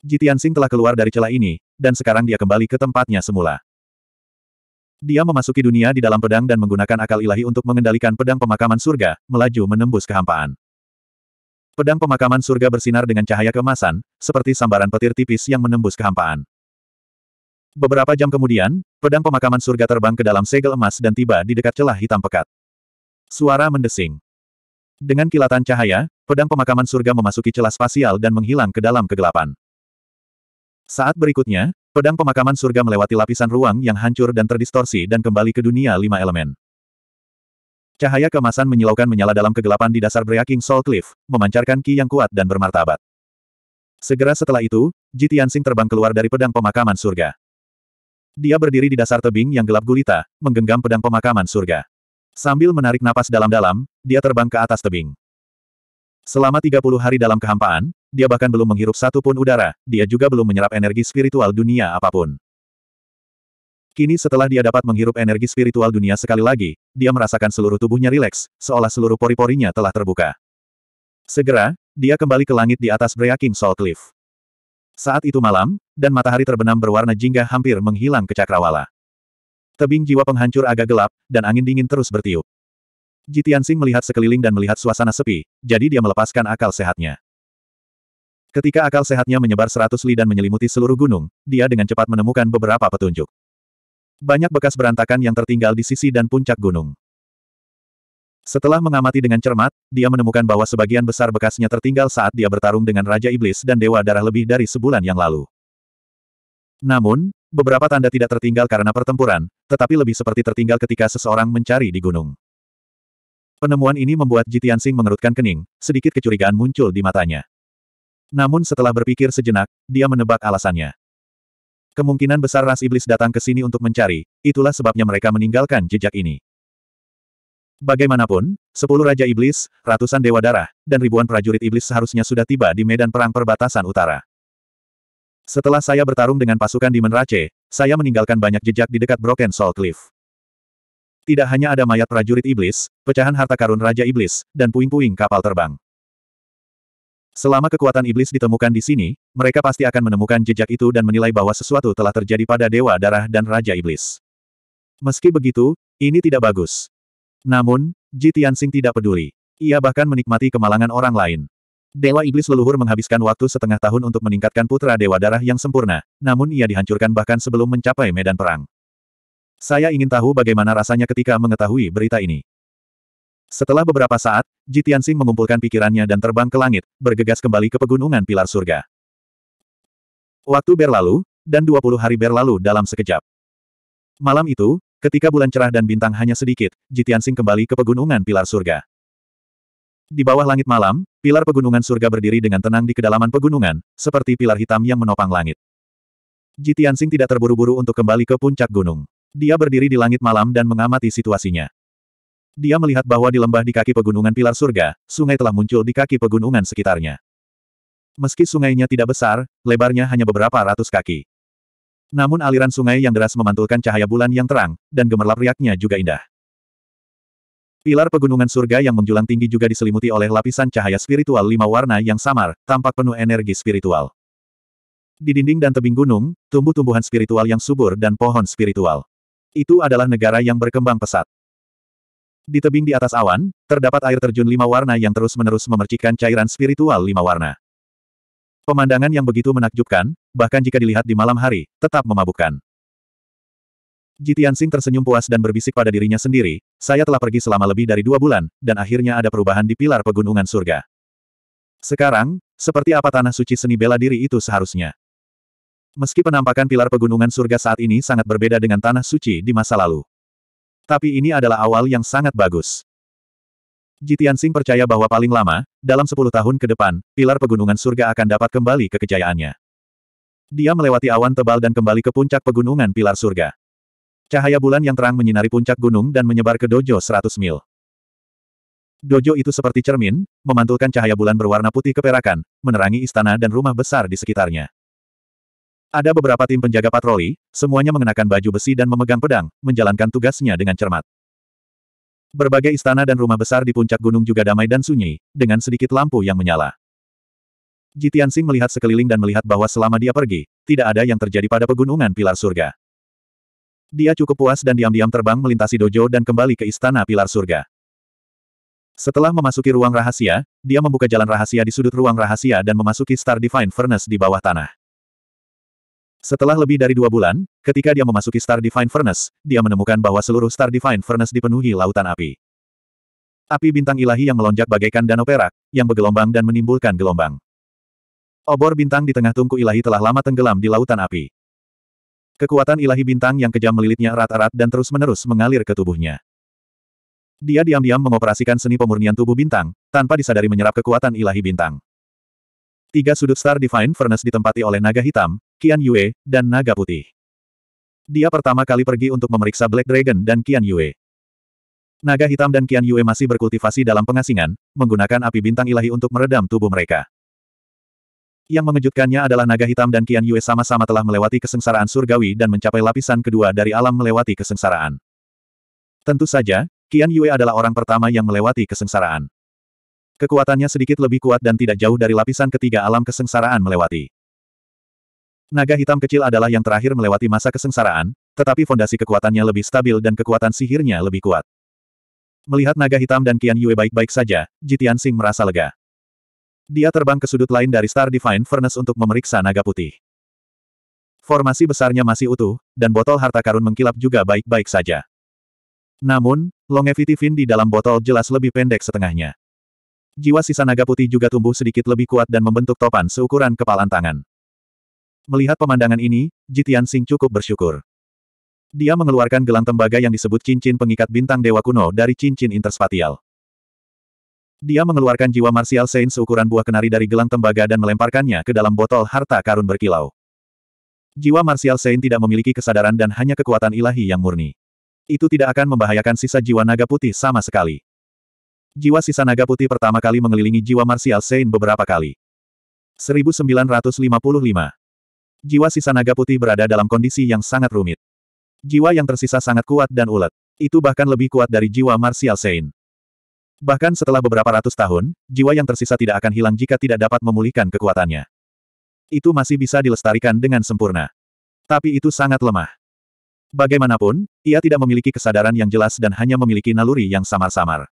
[SPEAKER 1] Jitian Sing telah keluar dari celah ini, dan sekarang dia kembali ke tempatnya semula. Dia memasuki dunia di dalam pedang dan menggunakan akal ilahi untuk mengendalikan pedang pemakaman surga, melaju menembus kehampaan. Pedang pemakaman surga bersinar dengan cahaya keemasan, seperti sambaran petir tipis yang menembus kehampaan. Beberapa jam kemudian, pedang pemakaman surga terbang ke dalam segel emas dan tiba di dekat celah hitam pekat. Suara mendesing. Dengan kilatan cahaya, pedang pemakaman surga memasuki celah spasial dan menghilang ke dalam kegelapan. Saat berikutnya, pedang pemakaman surga melewati lapisan ruang yang hancur dan terdistorsi dan kembali ke dunia lima elemen. Cahaya kemasan menyilaukan menyala dalam kegelapan di dasar Breaking Soul Cliff, memancarkan ki yang kuat dan bermartabat. Segera setelah itu, Ji Tianxing terbang keluar dari pedang pemakaman surga. Dia berdiri di dasar tebing yang gelap gulita, menggenggam pedang pemakaman surga. Sambil menarik napas dalam-dalam, dia terbang ke atas tebing. Selama 30 hari dalam kehampaan, dia bahkan belum menghirup satu pun udara, dia juga belum menyerap energi spiritual dunia apapun. Kini setelah dia dapat menghirup energi spiritual dunia sekali lagi, dia merasakan seluruh tubuhnya rileks, seolah seluruh pori-porinya telah terbuka. Segera, dia kembali ke langit di atas Breaking Salt Cliff. Saat itu malam, dan matahari terbenam berwarna jingga hampir menghilang ke cakrawala. Tebing jiwa penghancur agak gelap, dan angin dingin terus bertiup. Jitiansing melihat sekeliling dan melihat suasana sepi, jadi dia melepaskan akal sehatnya. Ketika akal sehatnya menyebar seratus li dan menyelimuti seluruh gunung, dia dengan cepat menemukan beberapa petunjuk. Banyak bekas berantakan yang tertinggal di sisi dan puncak gunung. Setelah mengamati dengan cermat, dia menemukan bahwa sebagian besar bekasnya tertinggal saat dia bertarung dengan Raja Iblis dan Dewa Darah lebih dari sebulan yang lalu. Namun, beberapa tanda tidak tertinggal karena pertempuran, tetapi lebih seperti tertinggal ketika seseorang mencari di gunung. Penemuan ini membuat Jitian Sing mengerutkan kening, sedikit kecurigaan muncul di matanya. Namun setelah berpikir sejenak, dia menebak alasannya. Kemungkinan besar ras iblis datang ke sini untuk mencari, itulah sebabnya mereka meninggalkan jejak ini. Bagaimanapun, sepuluh raja iblis, ratusan dewa darah, dan ribuan prajurit iblis seharusnya sudah tiba di medan perang perbatasan utara. Setelah saya bertarung dengan pasukan di Menrace, saya meninggalkan banyak jejak di dekat Broken Soul Cliff. Tidak hanya ada mayat prajurit iblis, pecahan harta karun Raja Iblis, dan puing-puing kapal terbang. Selama kekuatan iblis ditemukan di sini, mereka pasti akan menemukan jejak itu dan menilai bahwa sesuatu telah terjadi pada Dewa Darah dan Raja Iblis. Meski begitu, ini tidak bagus. Namun, Ji Tianxing tidak peduli. Ia bahkan menikmati kemalangan orang lain. Dewa Iblis leluhur menghabiskan waktu setengah tahun untuk meningkatkan putra Dewa Darah yang sempurna, namun ia dihancurkan bahkan sebelum mencapai medan perang. Saya ingin tahu bagaimana rasanya ketika mengetahui berita ini. Setelah beberapa saat, Jitiansing mengumpulkan pikirannya dan terbang ke langit, bergegas kembali ke pegunungan pilar surga. Waktu berlalu, dan 20 hari berlalu dalam sekejap. Malam itu, ketika bulan cerah dan bintang hanya sedikit, Jitiansing kembali ke pegunungan pilar surga. Di bawah langit malam, pilar pegunungan surga berdiri dengan tenang di kedalaman pegunungan, seperti pilar hitam yang menopang langit. Jitiansing tidak terburu-buru untuk kembali ke puncak gunung. Dia berdiri di langit malam dan mengamati situasinya dia melihat bahwa di lembah di kaki pegunungan pilar surga, sungai telah muncul di kaki pegunungan sekitarnya. Meski sungainya tidak besar, lebarnya hanya beberapa ratus kaki. Namun aliran sungai yang deras memantulkan cahaya bulan yang terang, dan gemerlap riaknya juga indah. Pilar pegunungan surga yang menjulang tinggi juga diselimuti oleh lapisan cahaya spiritual lima warna yang samar, tampak penuh energi spiritual. Di dinding dan tebing gunung, tumbuh-tumbuhan spiritual yang subur dan pohon spiritual. Itu adalah negara yang berkembang pesat. Di tebing di atas awan, terdapat air terjun lima warna yang terus-menerus memercikan cairan spiritual lima warna. Pemandangan yang begitu menakjubkan, bahkan jika dilihat di malam hari, tetap memabukkan. Jitiansing tersenyum puas dan berbisik pada dirinya sendiri, saya telah pergi selama lebih dari dua bulan, dan akhirnya ada perubahan di pilar pegunungan surga. Sekarang, seperti apa tanah suci seni bela diri itu seharusnya? Meski penampakan pilar pegunungan surga saat ini sangat berbeda dengan tanah suci di masa lalu. Tapi ini adalah awal yang sangat bagus. Jitiansing percaya bahwa paling lama, dalam 10 tahun ke depan, pilar pegunungan surga akan dapat kembali ke kejayaannya. Dia melewati awan tebal dan kembali ke puncak pegunungan pilar surga. Cahaya bulan yang terang menyinari puncak gunung dan menyebar ke dojo 100 mil. Dojo itu seperti cermin, memantulkan cahaya bulan berwarna putih keperakan, menerangi istana dan rumah besar di sekitarnya. Ada beberapa tim penjaga patroli, semuanya mengenakan baju besi dan memegang pedang, menjalankan tugasnya dengan cermat. Berbagai istana dan rumah besar di puncak gunung juga damai dan sunyi, dengan sedikit lampu yang menyala. Jitian Sing melihat sekeliling dan melihat bahwa selama dia pergi, tidak ada yang terjadi pada pegunungan Pilar Surga. Dia cukup puas dan diam-diam terbang melintasi dojo dan kembali ke istana Pilar Surga. Setelah memasuki ruang rahasia, dia membuka jalan rahasia di sudut ruang rahasia dan memasuki Star Divine Furnace di bawah tanah. Setelah lebih dari dua bulan, ketika dia memasuki Star Divine Furnace, dia menemukan bahwa seluruh Star Divine Furnace dipenuhi lautan api. Api bintang ilahi yang melonjak bagaikan danau perak, yang bergelombang dan menimbulkan gelombang. Obor bintang di tengah tungku ilahi telah lama tenggelam di lautan api. Kekuatan ilahi bintang yang kejam melilitnya erat-erat dan terus-menerus mengalir ke tubuhnya. Dia diam-diam mengoperasikan seni pemurnian tubuh bintang, tanpa disadari menyerap kekuatan ilahi bintang. Tiga sudut Star Divine Furnace ditempati oleh naga hitam, Qian Yue, dan naga putih. Dia pertama kali pergi untuk memeriksa Black Dragon dan Qian Yue. Naga hitam dan Qian Yue masih berkultivasi dalam pengasingan, menggunakan api bintang ilahi untuk meredam tubuh mereka. Yang mengejutkannya adalah naga hitam dan Qian Yue sama-sama telah melewati kesengsaraan surgawi dan mencapai lapisan kedua dari alam melewati kesengsaraan. Tentu saja, Qian Yue adalah orang pertama yang melewati kesengsaraan. Kekuatannya sedikit lebih kuat dan tidak jauh dari lapisan ketiga alam kesengsaraan melewati. Naga hitam kecil adalah yang terakhir melewati masa kesengsaraan, tetapi fondasi kekuatannya lebih stabil dan kekuatan sihirnya lebih kuat. Melihat naga hitam dan Qian Yue baik-baik saja, Jitian Sing merasa lega. Dia terbang ke sudut lain dari Star Divine Furnace untuk memeriksa naga putih. Formasi besarnya masih utuh, dan botol harta karun mengkilap juga baik-baik saja. Namun, longevity fin di dalam botol jelas lebih pendek setengahnya. Jiwa sisa naga putih juga tumbuh sedikit lebih kuat dan membentuk topan seukuran kepalan tangan. Melihat pemandangan ini, Jitian Sing cukup bersyukur. Dia mengeluarkan gelang tembaga yang disebut cincin pengikat bintang dewa kuno dari cincin interspatial. Dia mengeluarkan jiwa martial saint seukuran buah kenari dari gelang tembaga dan melemparkannya ke dalam botol harta karun berkilau. Jiwa martial saint tidak memiliki kesadaran dan hanya kekuatan ilahi yang murni. Itu tidak akan membahayakan sisa jiwa naga putih sama sekali jiwa sisa naga putih pertama kali mengelilingi jiwa Martial Sein beberapa kali. 1955. Jiwa sisa naga putih berada dalam kondisi yang sangat rumit. Jiwa yang tersisa sangat kuat dan ulet. Itu bahkan lebih kuat dari jiwa Martial Sein. Bahkan setelah beberapa ratus tahun, jiwa yang tersisa tidak akan hilang jika tidak dapat memulihkan kekuatannya. Itu masih bisa dilestarikan dengan sempurna. Tapi itu sangat lemah. Bagaimanapun, ia tidak memiliki kesadaran yang jelas dan hanya memiliki naluri yang samar-samar.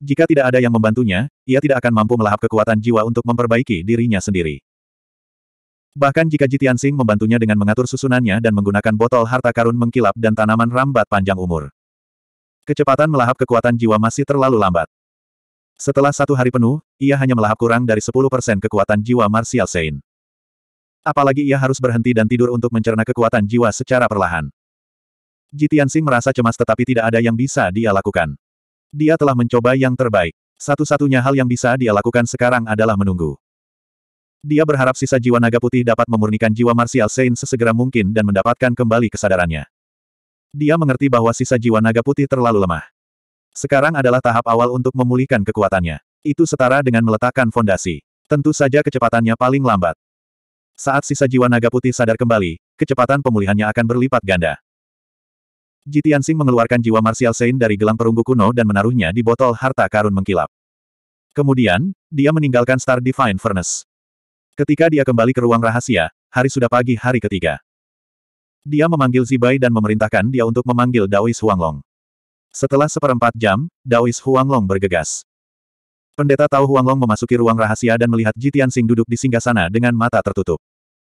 [SPEAKER 1] Jika tidak ada yang membantunya, ia tidak akan mampu melahap kekuatan jiwa untuk memperbaiki dirinya sendiri. Bahkan jika Jitian Sing membantunya dengan mengatur susunannya dan menggunakan botol harta karun mengkilap dan tanaman rambat panjang umur. Kecepatan melahap kekuatan jiwa masih terlalu lambat. Setelah satu hari penuh, ia hanya melahap kurang dari 10% kekuatan jiwa Martial Sein. Apalagi ia harus berhenti dan tidur untuk mencerna kekuatan jiwa secara perlahan. Jitian Sing merasa cemas tetapi tidak ada yang bisa dia lakukan. Dia telah mencoba yang terbaik. Satu-satunya hal yang bisa dia lakukan sekarang adalah menunggu. Dia berharap sisa jiwa naga putih dapat memurnikan jiwa Martial Saint sesegera mungkin dan mendapatkan kembali kesadarannya. Dia mengerti bahwa sisa jiwa naga putih terlalu lemah. Sekarang adalah tahap awal untuk memulihkan kekuatannya. Itu setara dengan meletakkan fondasi. Tentu saja kecepatannya paling lambat. Saat sisa jiwa naga putih sadar kembali, kecepatan pemulihannya akan berlipat ganda. Jitian Sing mengeluarkan jiwa Martial Saint dari gelang perunggu kuno dan menaruhnya di botol harta karun mengkilap. Kemudian, dia meninggalkan Star Divine Furnace. Ketika dia kembali ke ruang rahasia, hari sudah pagi hari ketiga. Dia memanggil Zibai dan memerintahkan dia untuk memanggil Daois Huanglong. Setelah seperempat jam, Daois Huanglong bergegas. Pendeta Tao Huanglong memasuki ruang rahasia dan melihat Jitian Sing duduk di singgasana dengan mata tertutup.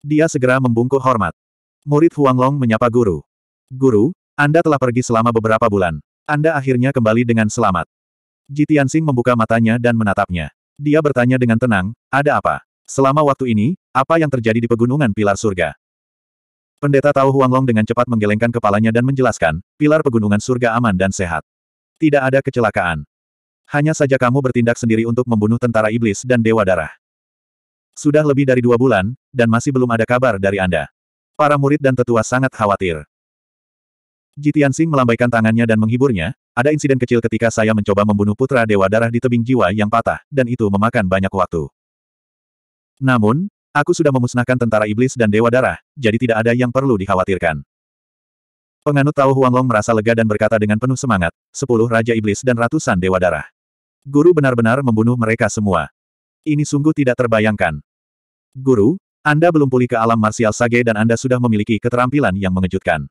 [SPEAKER 1] Dia segera membungkuk hormat. Murid Huanglong menyapa guru. Guru, anda telah pergi selama beberapa bulan. Anda akhirnya kembali dengan selamat. Ji Tianxing membuka matanya dan menatapnya. Dia bertanya dengan tenang, ada apa? Selama waktu ini, apa yang terjadi di pegunungan Pilar Surga? Pendeta Tao Huanglong dengan cepat menggelengkan kepalanya dan menjelaskan, pilar pegunungan surga aman dan sehat. Tidak ada kecelakaan. Hanya saja kamu bertindak sendiri untuk membunuh tentara iblis dan dewa darah. Sudah lebih dari dua bulan, dan masih belum ada kabar dari Anda. Para murid dan tetua sangat khawatir. Jitian Sing melambaikan tangannya dan menghiburnya, ada insiden kecil ketika saya mencoba membunuh putra Dewa Darah di tebing jiwa yang patah, dan itu memakan banyak waktu. Namun, aku sudah memusnahkan tentara iblis dan Dewa Darah, jadi tidak ada yang perlu dikhawatirkan. Penganut Tao Huanglong merasa lega dan berkata dengan penuh semangat, sepuluh Raja Iblis dan ratusan Dewa Darah. Guru benar-benar membunuh mereka semua. Ini sungguh tidak terbayangkan. Guru, Anda belum pulih ke alam martial sage dan Anda sudah memiliki keterampilan yang mengejutkan.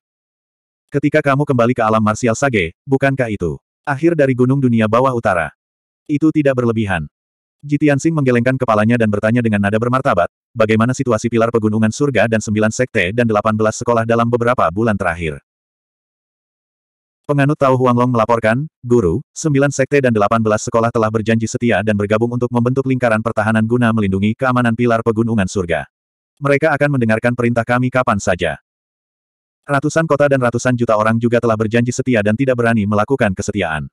[SPEAKER 1] Ketika kamu kembali ke alam marsial Sage, bukankah itu? Akhir dari gunung dunia bawah utara. Itu tidak berlebihan. Jitian menggelengkan kepalanya dan bertanya dengan nada bermartabat, bagaimana situasi pilar pegunungan surga dan sembilan sekte dan delapan belas sekolah dalam beberapa bulan terakhir. Penganut Tao Huanglong melaporkan, Guru, sembilan sekte dan delapan belas sekolah telah berjanji setia dan bergabung untuk membentuk lingkaran pertahanan guna melindungi keamanan pilar pegunungan surga. Mereka akan mendengarkan perintah kami kapan saja. Ratusan kota dan ratusan juta orang juga telah berjanji setia dan tidak berani melakukan kesetiaan.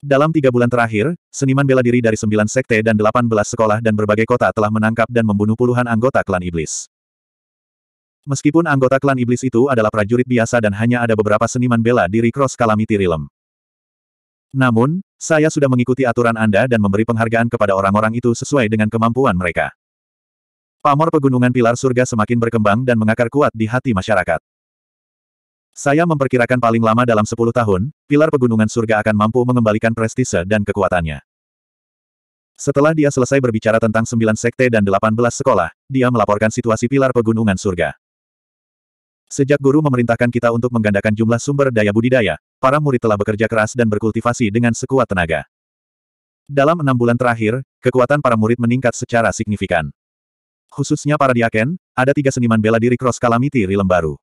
[SPEAKER 1] Dalam tiga bulan terakhir, seniman bela diri dari sembilan sekte dan delapan belas sekolah dan berbagai kota telah menangkap dan membunuh puluhan anggota klan iblis. Meskipun anggota klan iblis itu adalah prajurit biasa dan hanya ada beberapa seniman bela diri Cross Calamity Realm. Namun, saya sudah mengikuti aturan Anda dan memberi penghargaan kepada orang-orang itu sesuai dengan kemampuan mereka. Pamor pegunungan pilar surga semakin berkembang dan mengakar kuat di hati masyarakat. Saya memperkirakan paling lama dalam 10 tahun, pilar pegunungan surga akan mampu mengembalikan prestise dan kekuatannya. Setelah dia selesai berbicara tentang 9 sekte dan 18 sekolah, dia melaporkan situasi pilar pegunungan surga. Sejak guru memerintahkan kita untuk menggandakan jumlah sumber daya budidaya, para murid telah bekerja keras dan berkultivasi dengan sekuat tenaga. Dalam enam bulan terakhir, kekuatan para murid meningkat secara signifikan khususnya para diaken, ada tiga seniman bela diri Cross Calamity rilem baru.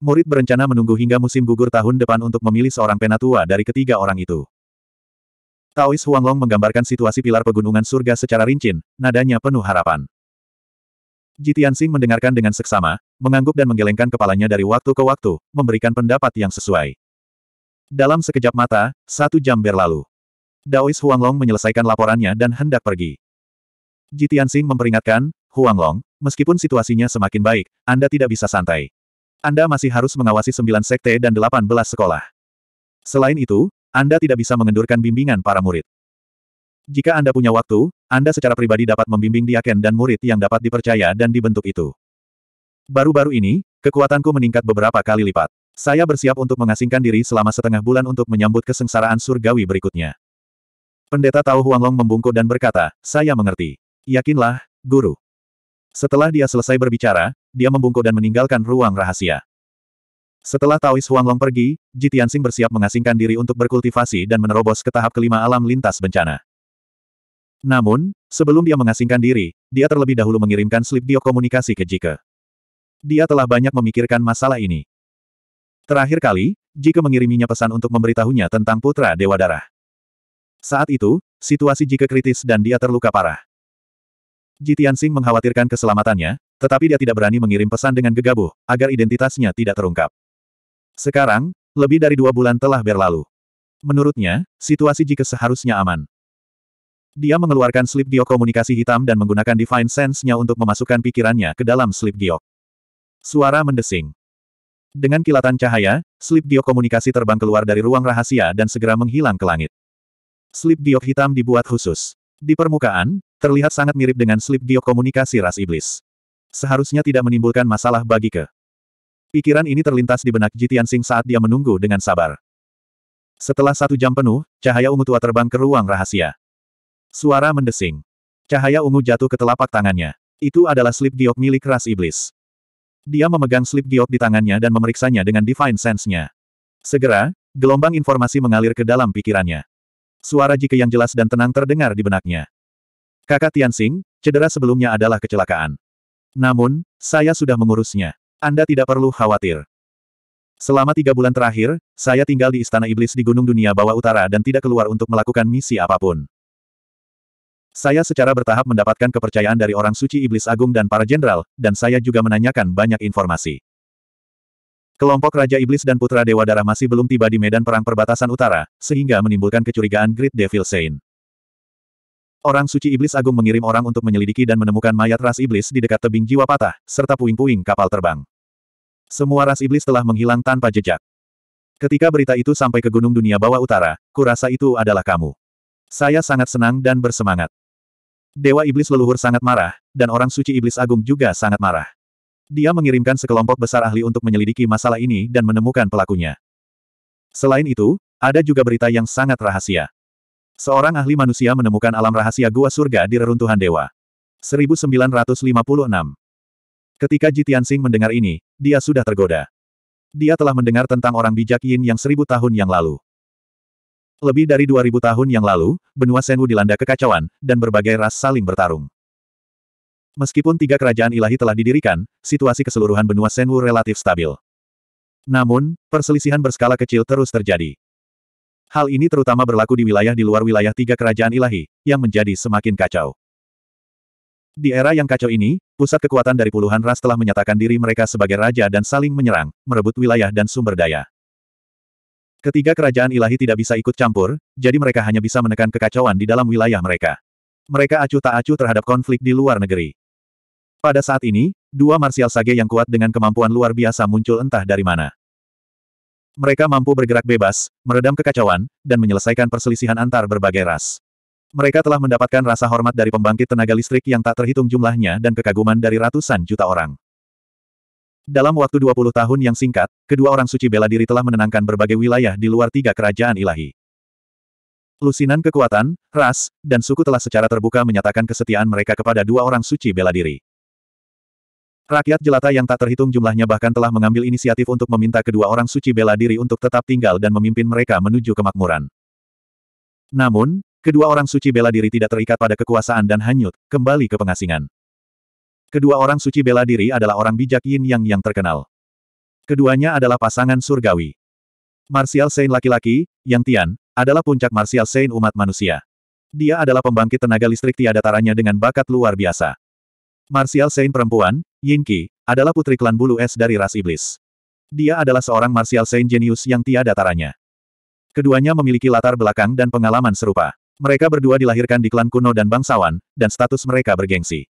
[SPEAKER 1] Murid berencana menunggu hingga musim gugur tahun depan untuk memilih seorang penatua dari ketiga orang itu. Taois Huanglong menggambarkan situasi pilar pegunungan surga secara rincin, nadanya penuh harapan. Jitiansing mendengarkan dengan seksama, mengangguk dan menggelengkan kepalanya dari waktu ke waktu, memberikan pendapat yang sesuai. Dalam sekejap mata, satu jam berlalu. Daois Huanglong menyelesaikan laporannya dan hendak pergi. Jitian Tianxing memperingatkan, Huang Long, meskipun situasinya semakin baik, Anda tidak bisa santai. Anda masih harus mengawasi sembilan sekte dan delapan belas sekolah. Selain itu, Anda tidak bisa mengendurkan bimbingan para murid. Jika Anda punya waktu, Anda secara pribadi dapat membimbing diaken dan murid yang dapat dipercaya dan dibentuk itu. Baru-baru ini, kekuatanku meningkat beberapa kali lipat. Saya bersiap untuk mengasingkan diri selama setengah bulan untuk menyambut kesengsaraan surgawi berikutnya. Pendeta Tao Huanglong membungkuk dan berkata, saya mengerti. Yakinlah, guru. Setelah dia selesai berbicara, dia membungkuk dan meninggalkan ruang rahasia. Setelah Taois Huanglong pergi, Jitiansing bersiap mengasingkan diri untuk berkultivasi dan menerobos ke tahap kelima alam lintas bencana. Namun, sebelum dia mengasingkan diri, dia terlebih dahulu mengirimkan slip bio komunikasi ke Jike. Dia telah banyak memikirkan masalah ini. Terakhir kali, Jike mengiriminya pesan untuk memberitahunya tentang putra Dewa Darah. Saat itu, situasi Jike kritis dan dia terluka parah. Jitian Tianxing mengkhawatirkan keselamatannya, tetapi dia tidak berani mengirim pesan dengan gegabah, agar identitasnya tidak terungkap. Sekarang, lebih dari dua bulan telah berlalu. Menurutnya, situasi jika seharusnya aman. Dia mengeluarkan slip giok komunikasi hitam dan menggunakan Divine Sense-nya untuk memasukkan pikirannya ke dalam slip giok. Suara mendesing. Dengan kilatan cahaya, slip giok komunikasi terbang keluar dari ruang rahasia dan segera menghilang ke langit. Slip giok hitam dibuat khusus. Di permukaan, Terlihat sangat mirip dengan slip giok komunikasi ras iblis. Seharusnya tidak menimbulkan masalah bagi ke. Pikiran ini terlintas di benak Jitian Sing saat dia menunggu dengan sabar. Setelah satu jam penuh, cahaya ungu tua terbang ke ruang rahasia. Suara mendesing. Cahaya ungu jatuh ke telapak tangannya. Itu adalah slip giok milik ras iblis. Dia memegang slip giok di tangannya dan memeriksanya dengan divine sense-nya. Segera, gelombang informasi mengalir ke dalam pikirannya. Suara Jike yang jelas dan tenang terdengar di benaknya. Kakak Tianxing, cedera sebelumnya adalah kecelakaan. Namun, saya sudah mengurusnya. Anda tidak perlu khawatir. Selama tiga bulan terakhir, saya tinggal di Istana Iblis di Gunung Dunia Bawah Utara dan tidak keluar untuk melakukan misi apapun. Saya secara bertahap mendapatkan kepercayaan dari orang suci Iblis Agung dan para jenderal, dan saya juga menanyakan banyak informasi. Kelompok Raja Iblis dan Putra Dewa Darah masih belum tiba di medan perang perbatasan utara, sehingga menimbulkan kecurigaan Great Devil Saint. Orang suci iblis agung mengirim orang untuk menyelidiki dan menemukan mayat ras iblis di dekat tebing jiwa patah, serta puing-puing kapal terbang. Semua ras iblis telah menghilang tanpa jejak. Ketika berita itu sampai ke Gunung Dunia Bawah Utara, kurasa itu adalah kamu. Saya sangat senang dan bersemangat. Dewa Iblis Leluhur sangat marah, dan orang suci Iblis Agung juga sangat marah. Dia mengirimkan sekelompok besar ahli untuk menyelidiki masalah ini dan menemukan pelakunya. Selain itu, ada juga berita yang sangat rahasia. Seorang ahli manusia menemukan alam rahasia gua surga di reruntuhan dewa. 1956 Ketika Jitiansing mendengar ini, dia sudah tergoda. Dia telah mendengar tentang orang bijak Yin yang seribu tahun yang lalu. Lebih dari dua ribu tahun yang lalu, benua Senwu dilanda kekacauan, dan berbagai ras saling bertarung. Meskipun tiga kerajaan ilahi telah didirikan, situasi keseluruhan benua Senwu relatif stabil. Namun, perselisihan berskala kecil terus terjadi. Hal ini terutama berlaku di wilayah di luar wilayah tiga kerajaan ilahi, yang menjadi semakin kacau. Di era yang kacau ini, pusat kekuatan dari puluhan ras telah menyatakan diri mereka sebagai raja dan saling menyerang, merebut wilayah dan sumber daya. Ketiga kerajaan ilahi tidak bisa ikut campur, jadi mereka hanya bisa menekan kekacauan di dalam wilayah mereka. Mereka acuh tak acuh terhadap konflik di luar negeri. Pada saat ini, dua marsial sage yang kuat dengan kemampuan luar biasa muncul entah dari mana. Mereka mampu bergerak bebas, meredam kekacauan, dan menyelesaikan perselisihan antar berbagai ras. Mereka telah mendapatkan rasa hormat dari pembangkit tenaga listrik yang tak terhitung jumlahnya dan kekaguman dari ratusan juta orang. Dalam waktu 20 tahun yang singkat, kedua orang suci bela diri telah menenangkan berbagai wilayah di luar tiga kerajaan ilahi. Lusinan kekuatan, ras, dan suku telah secara terbuka menyatakan kesetiaan mereka kepada dua orang suci bela diri. Rakyat jelata yang tak terhitung jumlahnya bahkan telah mengambil inisiatif untuk meminta kedua orang suci bela diri untuk tetap tinggal dan memimpin mereka menuju kemakmuran. Namun, kedua orang suci bela diri tidak terikat pada kekuasaan dan hanyut, kembali ke pengasingan. Kedua orang suci bela diri adalah orang bijak yin yang yang terkenal. Keduanya adalah pasangan surgawi. Martial Saint laki-laki, Yang Tian, adalah puncak Martial Saint umat manusia. Dia adalah pembangkit tenaga listrik tiada taranya dengan bakat luar biasa. Martial Saint perempuan, Yin Qi adalah putri klan bulu es dari ras iblis. Dia adalah seorang martial saint genius yang tiada taranya. Keduanya memiliki latar belakang dan pengalaman serupa. Mereka berdua dilahirkan di klan kuno dan bangsawan, dan status mereka bergengsi.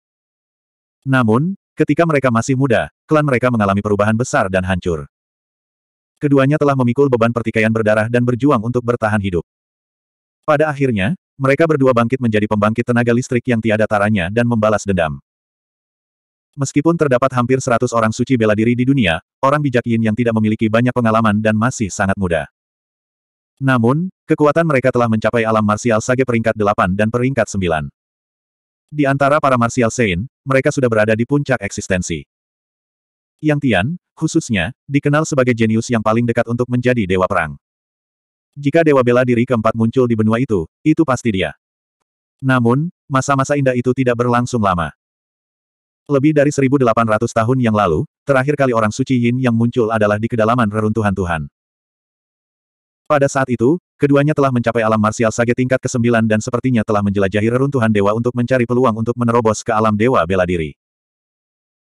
[SPEAKER 1] Namun, ketika mereka masih muda, klan mereka mengalami perubahan besar dan hancur. Keduanya telah memikul beban pertikaian berdarah dan berjuang untuk bertahan hidup. Pada akhirnya, mereka berdua bangkit menjadi pembangkit tenaga listrik yang tiada taranya dan membalas dendam. Meskipun terdapat hampir 100 orang suci bela diri di dunia, orang bijak Yin yang tidak memiliki banyak pengalaman dan masih sangat muda. Namun, kekuatan mereka telah mencapai alam marsial sage peringkat 8 dan peringkat 9. Di antara para marsial Sein, mereka sudah berada di puncak eksistensi. Yang Tian, khususnya, dikenal sebagai jenius yang paling dekat untuk menjadi dewa perang. Jika dewa bela diri keempat muncul di benua itu, itu pasti dia. Namun, masa-masa indah itu tidak berlangsung lama. Lebih dari 1800 tahun yang lalu, terakhir kali orang suci Yin yang muncul adalah di kedalaman reruntuhan Tuhan. Pada saat itu, keduanya telah mencapai alam marsial sage tingkat ke-9 dan sepertinya telah menjelajahi reruntuhan dewa untuk mencari peluang untuk menerobos ke alam dewa bela diri.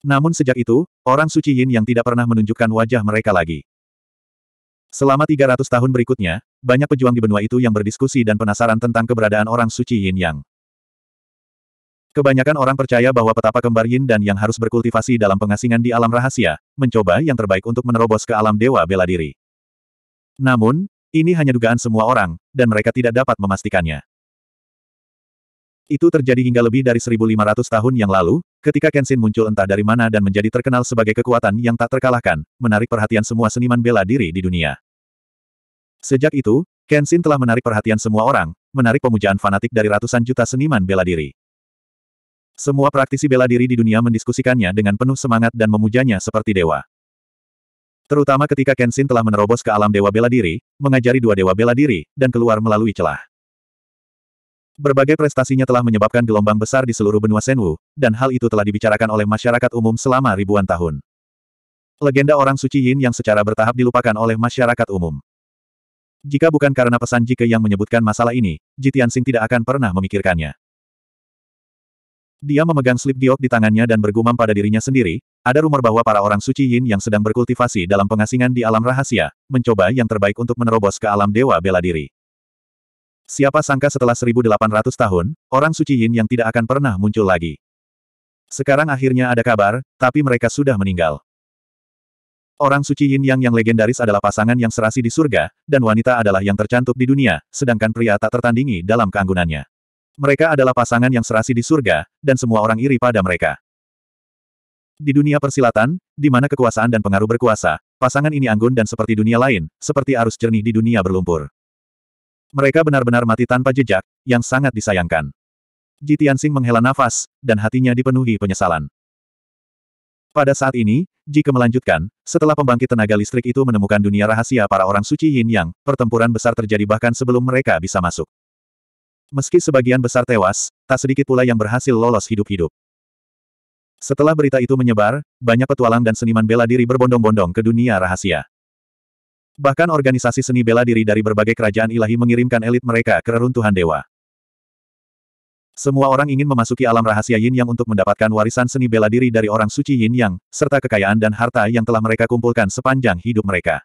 [SPEAKER 1] Namun sejak itu, orang suci Yin yang tidak pernah menunjukkan wajah mereka lagi. Selama 300 tahun berikutnya, banyak pejuang di benua itu yang berdiskusi dan penasaran tentang keberadaan orang suci Yin Yang. Kebanyakan orang percaya bahwa petapa kembar yin dan yang harus berkultivasi dalam pengasingan di alam rahasia, mencoba yang terbaik untuk menerobos ke alam dewa bela diri. Namun, ini hanya dugaan semua orang, dan mereka tidak dapat memastikannya. Itu terjadi hingga lebih dari 1500 tahun yang lalu, ketika Kenshin muncul entah dari mana dan menjadi terkenal sebagai kekuatan yang tak terkalahkan, menarik perhatian semua seniman bela diri di dunia. Sejak itu, Kenshin telah menarik perhatian semua orang, menarik pemujaan fanatik dari ratusan juta seniman bela diri. Semua praktisi bela diri di dunia mendiskusikannya dengan penuh semangat dan memujanya seperti dewa. Terutama ketika Kenshin telah menerobos ke alam dewa bela diri, mengajari dua dewa bela diri, dan keluar melalui celah. Berbagai prestasinya telah menyebabkan gelombang besar di seluruh benua Senwu, dan hal itu telah dibicarakan oleh masyarakat umum selama ribuan tahun. Legenda orang suci Yin yang secara bertahap dilupakan oleh masyarakat umum. Jika bukan karena pesan Jike yang menyebutkan masalah ini, Jitian Sing tidak akan pernah memikirkannya. Dia memegang slip giok di tangannya dan bergumam pada dirinya sendiri, ada rumor bahwa para orang suci Yin yang sedang berkultivasi dalam pengasingan di alam rahasia, mencoba yang terbaik untuk menerobos ke alam dewa bela diri. Siapa sangka setelah 1800 tahun, orang suci Yin yang tidak akan pernah muncul lagi. Sekarang akhirnya ada kabar, tapi mereka sudah meninggal. Orang suci Yin Yang yang legendaris adalah pasangan yang serasi di surga, dan wanita adalah yang tercantik di dunia, sedangkan pria tak tertandingi dalam keanggunannya. Mereka adalah pasangan yang serasi di surga, dan semua orang iri pada mereka. Di dunia persilatan, di mana kekuasaan dan pengaruh berkuasa, pasangan ini anggun dan seperti dunia lain, seperti arus jernih di dunia berlumpur. Mereka benar-benar mati tanpa jejak, yang sangat disayangkan. Jitiansing menghela nafas, dan hatinya dipenuhi penyesalan. Pada saat ini, jika melanjutkan, setelah pembangkit tenaga listrik itu menemukan dunia rahasia para orang suci Yin Yang, pertempuran besar terjadi bahkan sebelum mereka bisa masuk. Meski sebagian besar tewas, tak sedikit pula yang berhasil lolos hidup-hidup. Setelah berita itu menyebar, banyak petualang dan seniman bela diri berbondong-bondong ke dunia rahasia. Bahkan organisasi seni bela diri dari berbagai kerajaan ilahi mengirimkan elit mereka ke reruntuhan dewa. Semua orang ingin memasuki alam rahasia Yin Yang untuk mendapatkan warisan seni bela diri dari orang suci Yin Yang, serta kekayaan dan harta yang telah mereka kumpulkan sepanjang hidup mereka.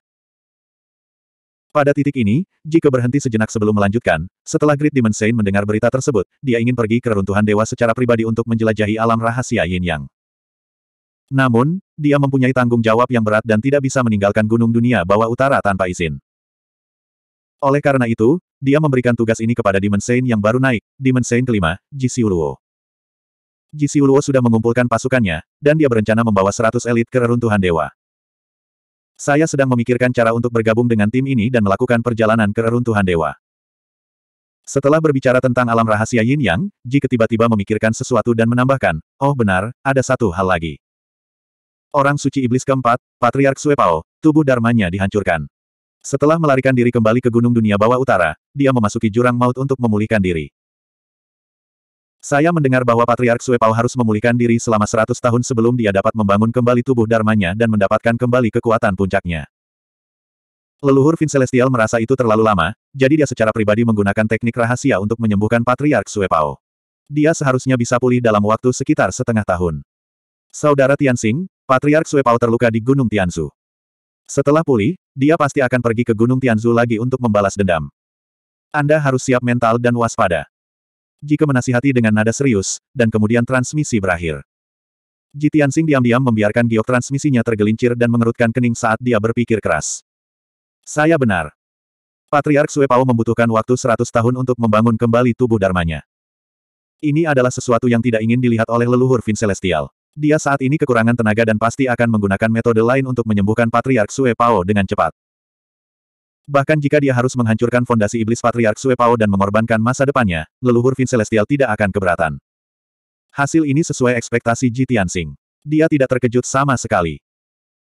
[SPEAKER 1] Pada titik ini, jika berhenti sejenak sebelum melanjutkan, setelah Great Demon Saint mendengar berita tersebut, dia ingin pergi ke reruntuhan dewa secara pribadi untuk menjelajahi alam rahasia Yin Yang. Namun, dia mempunyai tanggung jawab yang berat dan tidak bisa meninggalkan gunung dunia bawah utara tanpa izin. Oleh karena itu, dia memberikan tugas ini kepada Demon Saint yang baru naik, Demon Saint kelima, Jisiuluo. Jisiuluo sudah mengumpulkan pasukannya, dan dia berencana membawa 100 elit ke reruntuhan dewa. Saya sedang memikirkan cara untuk bergabung dengan tim ini dan melakukan perjalanan ke reruntuhan dewa. Setelah berbicara tentang alam rahasia Yin Yang, Ji tiba tiba memikirkan sesuatu dan menambahkan, oh benar, ada satu hal lagi. Orang suci iblis keempat, Patriark Suepao, tubuh dharmanya dihancurkan. Setelah melarikan diri kembali ke Gunung Dunia Bawah Utara, dia memasuki jurang maut untuk memulihkan diri. Saya mendengar bahwa Patriark Suepao harus memulihkan diri selama seratus tahun sebelum dia dapat membangun kembali tubuh dharmanya dan mendapatkan kembali kekuatan puncaknya. Leluhur Vin Celestial merasa itu terlalu lama, jadi dia secara pribadi menggunakan teknik rahasia untuk menyembuhkan Patriark Suepao. Dia seharusnya bisa pulih dalam waktu sekitar setengah tahun. Saudara Tianxing, Patriark Suepao terluka di Gunung Tianzu. Setelah pulih, dia pasti akan pergi ke Gunung Tianzu lagi untuk membalas dendam. Anda harus siap mental dan waspada jika menasihati dengan nada serius, dan kemudian transmisi berakhir. Ji Tianxing diam-diam membiarkan giok transmisinya tergelincir dan mengerutkan kening saat dia berpikir keras. Saya benar. Patriark Sue Pao membutuhkan waktu 100 tahun untuk membangun kembali tubuh darmanya. Ini adalah sesuatu yang tidak ingin dilihat oleh leluhur Vin Celestial. Dia saat ini kekurangan tenaga dan pasti akan menggunakan metode lain untuk menyembuhkan Patriark Sue Pao dengan cepat. Bahkan jika dia harus menghancurkan fondasi iblis Patriark Suepao dan mengorbankan masa depannya, leluhur Vin Celestial tidak akan keberatan. Hasil ini sesuai ekspektasi Ji Tianxing. Dia tidak terkejut sama sekali.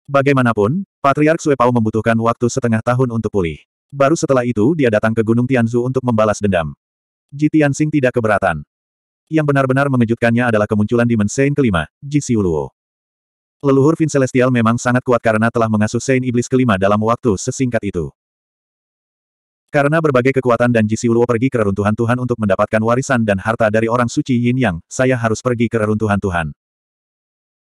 [SPEAKER 1] Bagaimanapun, Patriark Suepao membutuhkan waktu setengah tahun untuk pulih. Baru setelah itu dia datang ke Gunung Tianzu untuk membalas dendam. Ji Tianxing tidak keberatan. Yang benar-benar mengejutkannya adalah kemunculan Demon Sein kelima, Ji Siuluo. Leluhur Vin Celestial memang sangat kuat karena telah mengasuh sein Iblis kelima dalam waktu sesingkat itu. Karena berbagai kekuatan dan Ji Siuluo pergi ke reruntuhan Tuhan untuk mendapatkan warisan dan harta dari orang suci Yin Yang, saya harus pergi ke reruntuhan Tuhan.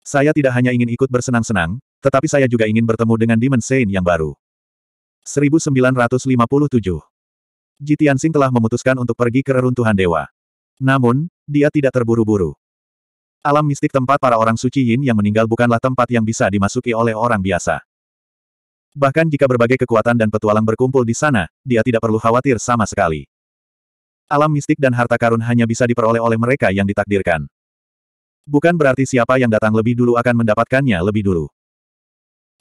[SPEAKER 1] Saya tidak hanya ingin ikut bersenang-senang, tetapi saya juga ingin bertemu dengan Demon Saint yang baru. 1957 Ji Tianxing telah memutuskan untuk pergi ke reruntuhan dewa. Namun, dia tidak terburu-buru. Alam mistik tempat para orang suci Yin yang meninggal bukanlah tempat yang bisa dimasuki oleh orang biasa. Bahkan jika berbagai kekuatan dan petualang berkumpul di sana, dia tidak perlu khawatir sama sekali. Alam mistik dan harta karun hanya bisa diperoleh oleh mereka yang ditakdirkan. Bukan berarti siapa yang datang lebih dulu akan mendapatkannya lebih dulu.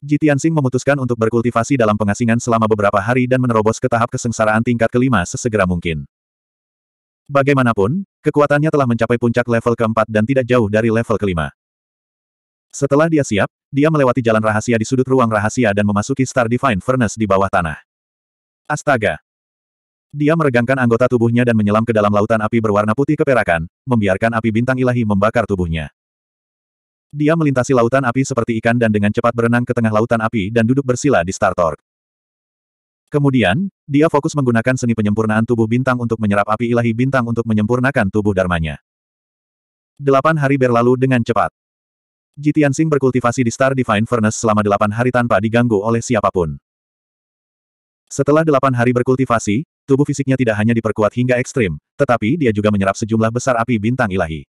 [SPEAKER 1] Jitiansing memutuskan untuk berkultivasi dalam pengasingan selama beberapa hari dan menerobos ke tahap kesengsaraan tingkat kelima sesegera mungkin. Bagaimanapun, kekuatannya telah mencapai puncak level keempat dan tidak jauh dari level kelima. Setelah dia siap, dia melewati jalan rahasia di sudut ruang rahasia dan memasuki Star Divine Furnace di bawah tanah. Astaga! Dia meregangkan anggota tubuhnya dan menyelam ke dalam lautan api berwarna putih keperakan, membiarkan api bintang ilahi membakar tubuhnya. Dia melintasi lautan api seperti ikan dan dengan cepat berenang ke tengah lautan api dan duduk bersila di Star Tor. Kemudian, dia fokus menggunakan seni penyempurnaan tubuh bintang untuk menyerap api ilahi bintang untuk menyempurnakan tubuh dharmanya. Delapan hari berlalu dengan cepat. Jitian Sing berkultivasi di Star Divine Furnace selama delapan hari tanpa diganggu oleh siapapun. Setelah delapan hari berkultivasi, tubuh fisiknya tidak hanya diperkuat hingga ekstrim, tetapi dia juga menyerap sejumlah besar api bintang ilahi.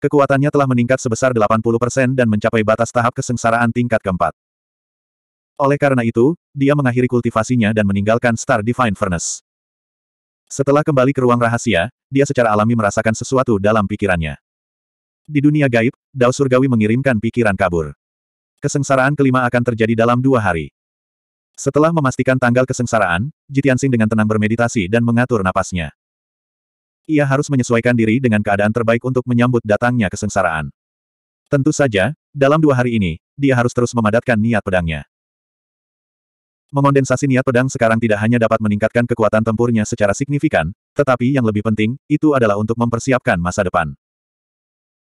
[SPEAKER 1] Kekuatannya telah meningkat sebesar 80% dan mencapai batas tahap kesengsaraan tingkat keempat. Oleh karena itu, dia mengakhiri kultivasinya dan meninggalkan Star Divine Furnace. Setelah kembali ke ruang rahasia, dia secara alami merasakan sesuatu dalam pikirannya. Di dunia gaib, Dao Surgawi mengirimkan pikiran kabur. Kesengsaraan kelima akan terjadi dalam dua hari. Setelah memastikan tanggal kesengsaraan, Jitiansing dengan tenang bermeditasi dan mengatur napasnya. Ia harus menyesuaikan diri dengan keadaan terbaik untuk menyambut datangnya kesengsaraan. Tentu saja, dalam dua hari ini, dia harus terus memadatkan niat pedangnya. Mengondensasi niat pedang sekarang tidak hanya dapat meningkatkan kekuatan tempurnya secara signifikan, tetapi yang lebih penting, itu adalah untuk mempersiapkan masa depan.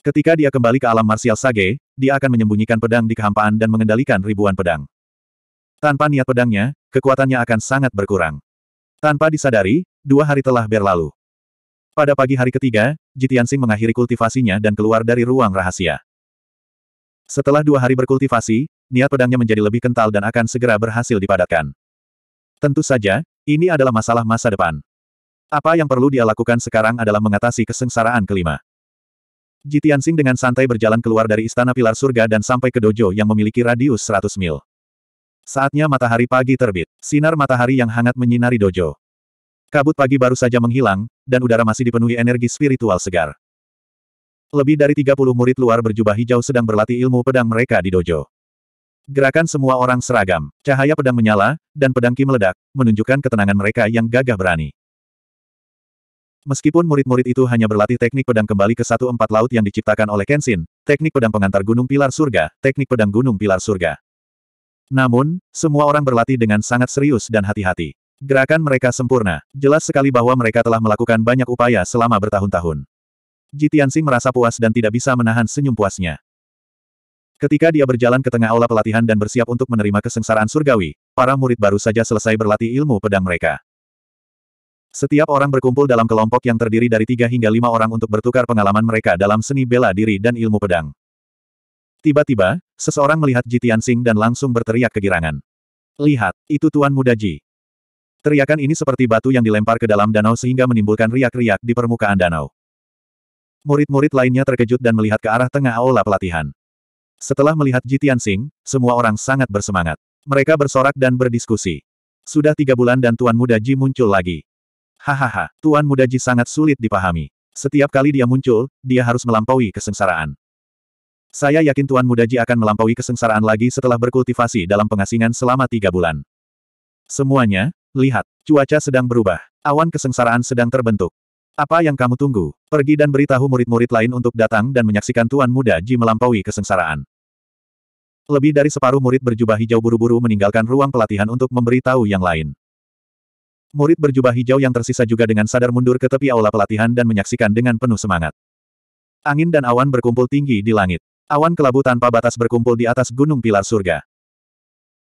[SPEAKER 1] Ketika dia kembali ke alam marsial Sage, dia akan menyembunyikan pedang di kehampaan dan mengendalikan ribuan pedang. Tanpa niat pedangnya, kekuatannya akan sangat berkurang. Tanpa disadari, dua hari telah berlalu. Pada pagi hari ketiga, Jitiansing mengakhiri kultivasinya dan keluar dari ruang rahasia. Setelah dua hari berkultivasi, niat pedangnya menjadi lebih kental dan akan segera berhasil dipadatkan. Tentu saja, ini adalah masalah masa depan. Apa yang perlu dia lakukan sekarang adalah mengatasi kesengsaraan kelima. Jitian Sing dengan santai berjalan keluar dari Istana Pilar Surga dan sampai ke dojo yang memiliki radius 100 mil. Saatnya matahari pagi terbit. Sinar matahari yang hangat menyinari dojo. Kabut pagi baru saja menghilang, dan udara masih dipenuhi energi spiritual segar. Lebih dari 30 murid luar berjubah hijau sedang berlatih ilmu pedang mereka di dojo. Gerakan semua orang seragam, cahaya pedang menyala, dan pedang ki meledak, menunjukkan ketenangan mereka yang gagah berani. Meskipun murid-murid itu hanya berlatih teknik pedang kembali ke satu empat laut yang diciptakan oleh Kenshin, teknik pedang pengantar gunung pilar surga, teknik pedang gunung pilar surga. Namun, semua orang berlatih dengan sangat serius dan hati-hati. Gerakan mereka sempurna. Jelas sekali bahwa mereka telah melakukan banyak upaya selama bertahun-tahun. Jitiansing merasa puas dan tidak bisa menahan senyum puasnya. Ketika dia berjalan ke tengah aula pelatihan dan bersiap untuk menerima kesengsaraan surgawi, para murid baru saja selesai berlatih ilmu pedang mereka. Setiap orang berkumpul dalam kelompok yang terdiri dari tiga hingga lima orang untuk bertukar pengalaman mereka dalam seni bela diri dan ilmu pedang. Tiba-tiba, seseorang melihat Ji Tianxing dan langsung berteriak kegirangan. Lihat, itu Tuan Muda Ji. Teriakan ini seperti batu yang dilempar ke dalam danau sehingga menimbulkan riak-riak di permukaan danau. Murid-murid lainnya terkejut dan melihat ke arah tengah aula pelatihan. Setelah melihat Ji Tianxing, semua orang sangat bersemangat. Mereka bersorak dan berdiskusi. Sudah tiga bulan dan Tuan Muda Ji muncul lagi. Hahaha, Tuan Muda Ji sangat sulit dipahami. Setiap kali dia muncul, dia harus melampaui kesengsaraan. Saya yakin Tuan Muda Ji akan melampaui kesengsaraan lagi setelah berkultivasi dalam pengasingan selama tiga bulan. Semuanya, lihat, cuaca sedang berubah. Awan kesengsaraan sedang terbentuk. Apa yang kamu tunggu? Pergi dan beritahu murid-murid lain untuk datang dan menyaksikan Tuan Muda Ji melampaui kesengsaraan. Lebih dari separuh murid berjubah hijau buru-buru meninggalkan ruang pelatihan untuk memberitahu yang lain. Murid berjubah hijau yang tersisa juga dengan sadar mundur ke tepi aula pelatihan dan menyaksikan dengan penuh semangat. Angin dan awan berkumpul tinggi di langit. Awan kelabu tanpa batas berkumpul di atas gunung pilar surga.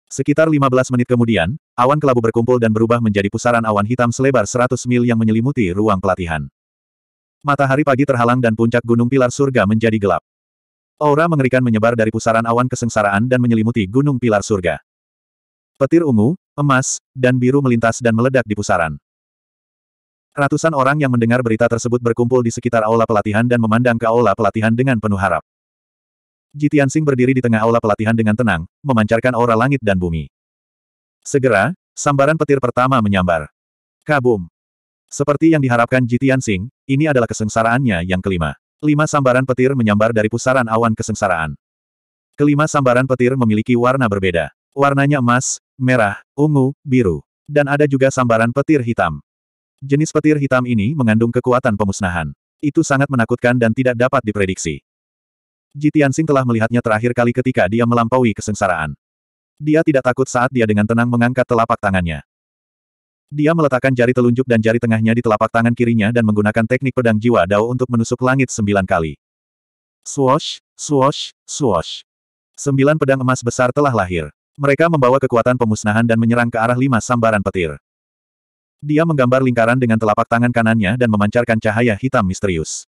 [SPEAKER 1] Sekitar 15 menit kemudian, awan kelabu berkumpul dan berubah menjadi pusaran awan hitam selebar 100 mil yang menyelimuti ruang pelatihan. Matahari pagi terhalang dan puncak gunung pilar surga menjadi gelap. Aura mengerikan menyebar dari pusaran awan kesengsaraan dan menyelimuti gunung pilar surga. Petir ungu, emas, dan biru melintas dan meledak di pusaran. Ratusan orang yang mendengar berita tersebut berkumpul di sekitar aula pelatihan dan memandang ke aula pelatihan dengan penuh harap. Jitian Sing berdiri di tengah aula pelatihan dengan tenang, memancarkan aura langit dan bumi. Segera, sambaran petir pertama menyambar. Kabum! Seperti yang diharapkan Jitian Sing, ini adalah kesengsaraannya yang kelima. Lima sambaran petir menyambar dari pusaran awan kesengsaraan. Kelima sambaran petir memiliki warna berbeda. Warnanya emas, merah, ungu, biru. Dan ada juga sambaran petir hitam. Jenis petir hitam ini mengandung kekuatan pemusnahan. Itu sangat menakutkan dan tidak dapat diprediksi. Ji telah melihatnya terakhir kali ketika dia melampaui kesengsaraan. Dia tidak takut saat dia dengan tenang mengangkat telapak tangannya. Dia meletakkan jari telunjuk dan jari tengahnya di telapak tangan kirinya dan menggunakan teknik pedang jiwa dao untuk menusuk langit sembilan kali. Swash, swash, swash. Sembilan pedang emas besar telah lahir. Mereka membawa kekuatan pemusnahan dan menyerang ke arah lima sambaran petir. Dia menggambar lingkaran dengan telapak tangan kanannya dan memancarkan cahaya hitam misterius.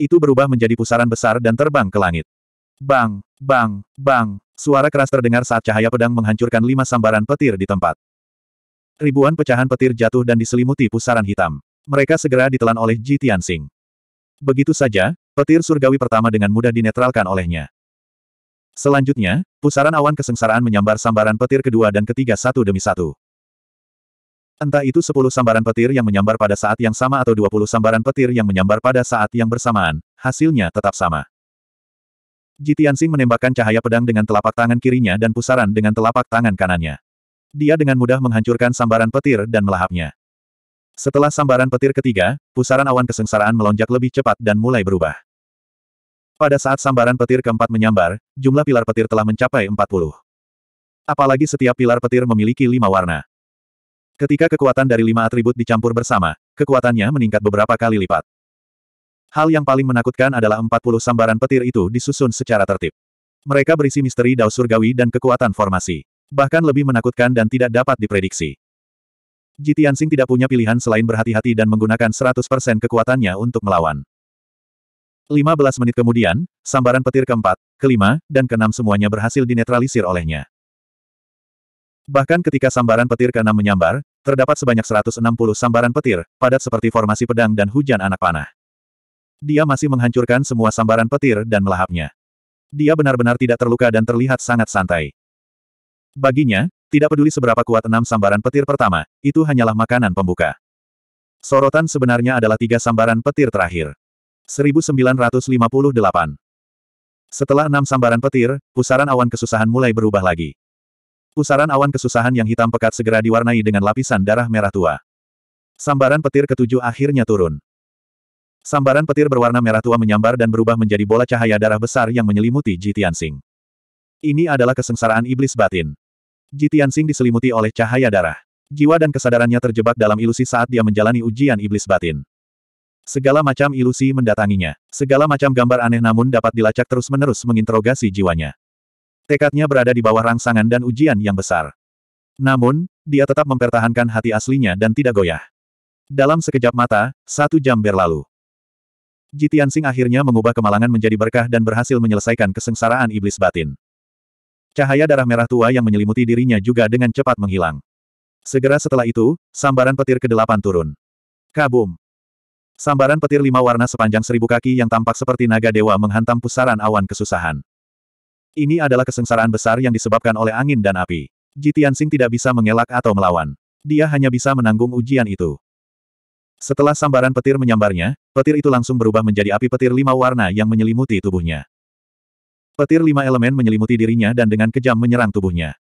[SPEAKER 1] Itu berubah menjadi pusaran besar dan terbang ke langit. Bang, bang, bang, suara keras terdengar saat cahaya pedang menghancurkan lima sambaran petir di tempat. Ribuan pecahan petir jatuh dan diselimuti pusaran hitam. Mereka segera ditelan oleh Ji Tianxing. Begitu saja, petir surgawi pertama dengan mudah dinetralkan olehnya. Selanjutnya, pusaran awan kesengsaraan menyambar sambaran petir kedua dan ketiga satu demi satu. Entah itu sepuluh sambaran petir yang menyambar pada saat yang sama atau dua puluh sambaran petir yang menyambar pada saat yang bersamaan, hasilnya tetap sama. Jitiansing menembakkan cahaya pedang dengan telapak tangan kirinya dan pusaran dengan telapak tangan kanannya. Dia dengan mudah menghancurkan sambaran petir dan melahapnya. Setelah sambaran petir ketiga, pusaran awan kesengsaraan melonjak lebih cepat dan mulai berubah. Pada saat sambaran petir keempat menyambar, jumlah pilar petir telah mencapai 40. Apalagi setiap pilar petir memiliki lima warna. Ketika kekuatan dari lima atribut dicampur bersama, kekuatannya meningkat beberapa kali lipat. Hal yang paling menakutkan adalah 40 sambaran petir itu disusun secara tertib. Mereka berisi misteri dao surgawi dan kekuatan formasi. Bahkan lebih menakutkan dan tidak dapat diprediksi. Jitian Jitiansing tidak punya pilihan selain berhati-hati dan menggunakan 100% kekuatannya untuk melawan. 15 menit kemudian, sambaran petir keempat, kelima, dan keenam semuanya berhasil dinetralisir olehnya. Bahkan ketika sambaran petir keenam menyambar, terdapat sebanyak 160 sambaran petir, padat seperti formasi pedang dan hujan anak panah. Dia masih menghancurkan semua sambaran petir dan melahapnya. Dia benar-benar tidak terluka dan terlihat sangat santai. Baginya, tidak peduli seberapa kuat enam sambaran petir pertama, itu hanyalah makanan pembuka. Sorotan sebenarnya adalah tiga sambaran petir terakhir. 1958. Setelah enam sambaran petir, pusaran awan kesusahan mulai berubah lagi. Pusaran awan kesusahan yang hitam pekat segera diwarnai dengan lapisan darah merah tua. Sambaran petir ketujuh akhirnya turun. Sambaran petir berwarna merah tua menyambar dan berubah menjadi bola cahaya darah besar yang menyelimuti Ji Tianxing. Ini adalah kesengsaraan iblis batin. Ji Tianxing diselimuti oleh cahaya darah. Jiwa dan kesadarannya terjebak dalam ilusi saat dia menjalani ujian iblis batin. Segala macam ilusi mendatanginya. Segala macam gambar aneh namun dapat dilacak terus-menerus menginterogasi jiwanya. Tekadnya berada di bawah rangsangan dan ujian yang besar. Namun, dia tetap mempertahankan hati aslinya dan tidak goyah. Dalam sekejap mata, satu jam berlalu. Jitian Sing akhirnya mengubah kemalangan menjadi berkah dan berhasil menyelesaikan kesengsaraan iblis batin. Cahaya darah merah tua yang menyelimuti dirinya juga dengan cepat menghilang. Segera setelah itu, sambaran petir ke-8 turun. Kabum! Sambaran petir lima warna sepanjang seribu kaki yang tampak seperti naga dewa menghantam pusaran awan kesusahan. Ini adalah kesengsaraan besar yang disebabkan oleh angin dan api. Jitiansing tidak bisa mengelak atau melawan. Dia hanya bisa menanggung ujian itu. Setelah sambaran petir menyambarnya, petir itu langsung berubah menjadi api petir lima warna yang menyelimuti tubuhnya. Petir lima elemen menyelimuti dirinya dan dengan kejam menyerang tubuhnya.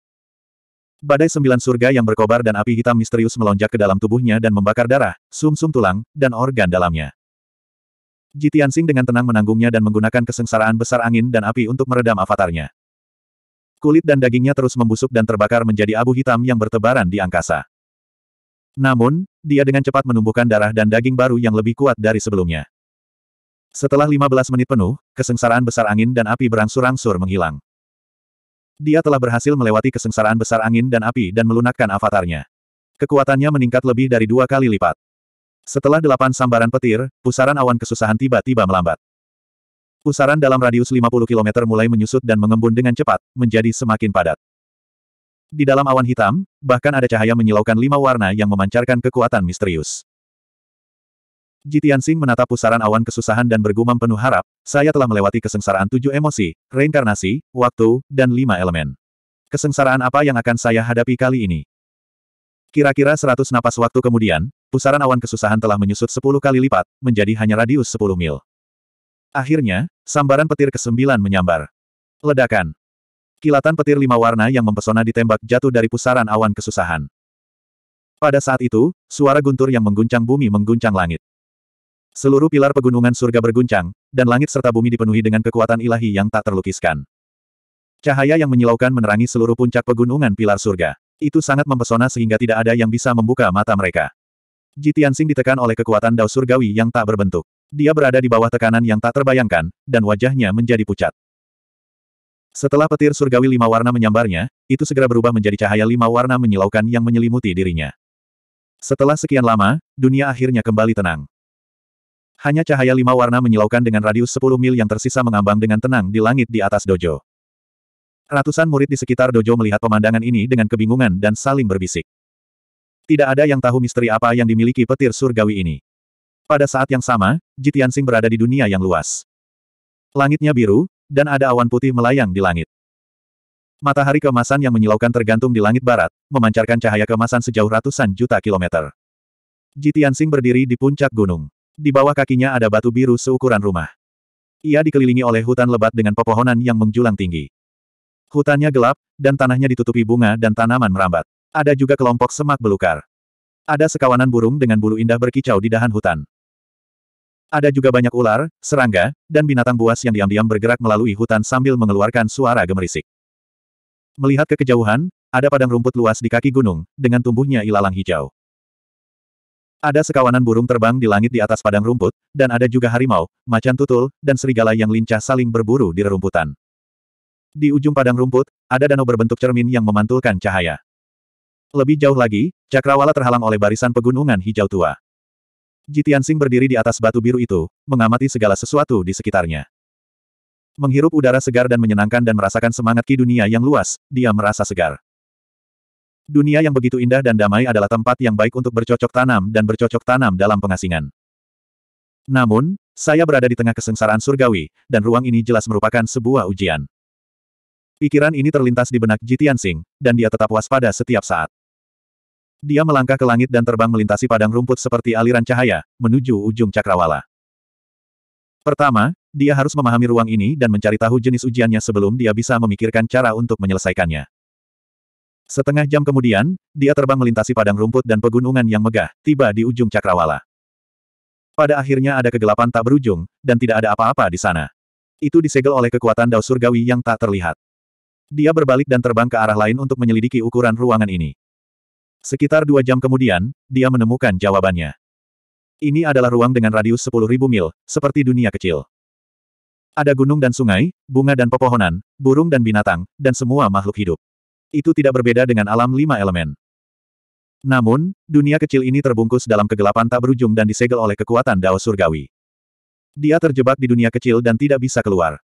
[SPEAKER 1] Badai sembilan surga yang berkobar dan api hitam misterius melonjak ke dalam tubuhnya dan membakar darah, sumsum sum tulang, dan organ dalamnya. Jitiansing dengan tenang menanggungnya dan menggunakan kesengsaraan besar angin dan api untuk meredam avatarnya. Kulit dan dagingnya terus membusuk dan terbakar menjadi abu hitam yang bertebaran di angkasa. Namun, dia dengan cepat menumbuhkan darah dan daging baru yang lebih kuat dari sebelumnya. Setelah 15 menit penuh, kesengsaraan besar angin dan api berangsur-angsur menghilang. Dia telah berhasil melewati kesengsaraan besar angin dan api dan melunakkan avatarnya. Kekuatannya meningkat lebih dari dua kali lipat. Setelah delapan sambaran petir, pusaran awan kesusahan tiba-tiba melambat. Pusaran dalam radius 50 km mulai menyusut dan mengembun dengan cepat, menjadi semakin padat. Di dalam awan hitam, bahkan ada cahaya menyilaukan lima warna yang memancarkan kekuatan misterius. Jitian Sing menatap pusaran awan kesusahan dan bergumam penuh harap, saya telah melewati kesengsaraan tujuh emosi, reinkarnasi, waktu, dan lima elemen. Kesengsaraan apa yang akan saya hadapi kali ini? Kira-kira seratus napas waktu kemudian, pusaran awan kesusahan telah menyusut sepuluh kali lipat, menjadi hanya radius sepuluh mil. Akhirnya, sambaran petir ke-9 menyambar. Ledakan. Kilatan petir lima warna yang mempesona ditembak jatuh dari pusaran awan kesusahan. Pada saat itu, suara guntur yang mengguncang bumi mengguncang langit. Seluruh pilar pegunungan surga berguncang, dan langit serta bumi dipenuhi dengan kekuatan ilahi yang tak terlukiskan. Cahaya yang menyilaukan menerangi seluruh puncak pegunungan pilar surga. Itu sangat mempesona sehingga tidak ada yang bisa membuka mata mereka. Ji Tianxing ditekan oleh kekuatan dao surgawi yang tak berbentuk. Dia berada di bawah tekanan yang tak terbayangkan, dan wajahnya menjadi pucat. Setelah petir surgawi lima warna menyambarnya, itu segera berubah menjadi cahaya lima warna menyilaukan yang menyelimuti dirinya. Setelah sekian lama, dunia akhirnya kembali tenang. Hanya cahaya lima warna menyilaukan dengan radius 10 mil yang tersisa mengambang dengan tenang di langit di atas dojo. Ratusan murid di sekitar dojo melihat pemandangan ini dengan kebingungan dan saling berbisik. Tidak ada yang tahu misteri apa yang dimiliki petir surgawi ini. Pada saat yang sama, Jitian berada di dunia yang luas. Langitnya biru, dan ada awan putih melayang di langit. Matahari kemasan yang menyilaukan tergantung di langit barat, memancarkan cahaya kemasan sejauh ratusan juta kilometer. Jitian berdiri di puncak gunung. Di bawah kakinya ada batu biru seukuran rumah. Ia dikelilingi oleh hutan lebat dengan pepohonan yang menjulang tinggi. Hutannya gelap, dan tanahnya ditutupi bunga dan tanaman merambat. Ada juga kelompok semak belukar. Ada sekawanan burung dengan bulu indah berkicau di dahan hutan. Ada juga banyak ular, serangga, dan binatang buas yang diam-diam bergerak melalui hutan sambil mengeluarkan suara gemerisik. Melihat ke kejauhan, ada padang rumput luas di kaki gunung, dengan tumbuhnya ilalang hijau. Ada sekawanan burung terbang di langit di atas padang rumput, dan ada juga harimau, macan tutul, dan serigala yang lincah saling berburu di rerumputan. Di ujung padang rumput, ada danau berbentuk cermin yang memantulkan cahaya. Lebih jauh lagi, cakrawala terhalang oleh barisan pegunungan hijau tua. Jitian Sing berdiri di atas batu biru itu, mengamati segala sesuatu di sekitarnya. Menghirup udara segar dan menyenangkan dan merasakan semangat ki dunia yang luas, dia merasa segar. Dunia yang begitu indah dan damai adalah tempat yang baik untuk bercocok tanam dan bercocok tanam dalam pengasingan. Namun, saya berada di tengah kesengsaraan surgawi, dan ruang ini jelas merupakan sebuah ujian. Pikiran ini terlintas di benak Jitian Sing, dan dia tetap waspada setiap saat. Dia melangkah ke langit dan terbang melintasi padang rumput seperti aliran cahaya, menuju ujung cakrawala. Pertama, dia harus memahami ruang ini dan mencari tahu jenis ujiannya sebelum dia bisa memikirkan cara untuk menyelesaikannya. Setengah jam kemudian, dia terbang melintasi padang rumput dan pegunungan yang megah, tiba di ujung cakrawala. Pada akhirnya ada kegelapan tak berujung, dan tidak ada apa-apa di sana. Itu disegel oleh kekuatan dao surgawi yang tak terlihat. Dia berbalik dan terbang ke arah lain untuk menyelidiki ukuran ruangan ini. Sekitar dua jam kemudian, dia menemukan jawabannya. Ini adalah ruang dengan radius sepuluh ribu mil, seperti dunia kecil. Ada gunung dan sungai, bunga dan pepohonan, burung dan binatang, dan semua makhluk hidup. Itu tidak berbeda dengan alam lima elemen. Namun, dunia kecil ini terbungkus dalam kegelapan tak berujung dan disegel oleh kekuatan Dao Surgawi. Dia terjebak di dunia kecil dan tidak bisa keluar.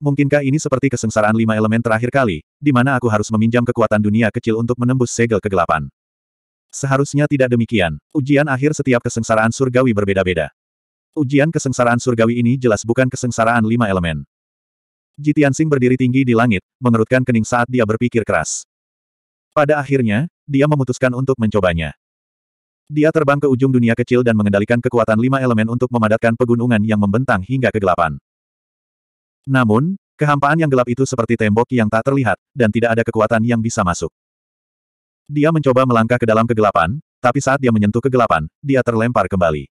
[SPEAKER 1] Mungkinkah ini seperti kesengsaraan lima elemen terakhir kali, di mana aku harus meminjam kekuatan dunia kecil untuk menembus segel kegelapan? Seharusnya tidak demikian. Ujian akhir setiap kesengsaraan surgawi berbeda-beda. Ujian kesengsaraan surgawi ini jelas bukan kesengsaraan lima elemen. Jitian Sing berdiri tinggi di langit, mengerutkan kening saat dia berpikir keras. Pada akhirnya, dia memutuskan untuk mencobanya. Dia terbang ke ujung dunia kecil dan mengendalikan kekuatan lima elemen untuk memadatkan pegunungan yang membentang hingga kegelapan. Namun, kehampaan yang gelap itu seperti tembok yang tak terlihat, dan tidak ada kekuatan yang bisa masuk. Dia mencoba melangkah ke dalam kegelapan, tapi saat dia menyentuh kegelapan, dia terlempar kembali.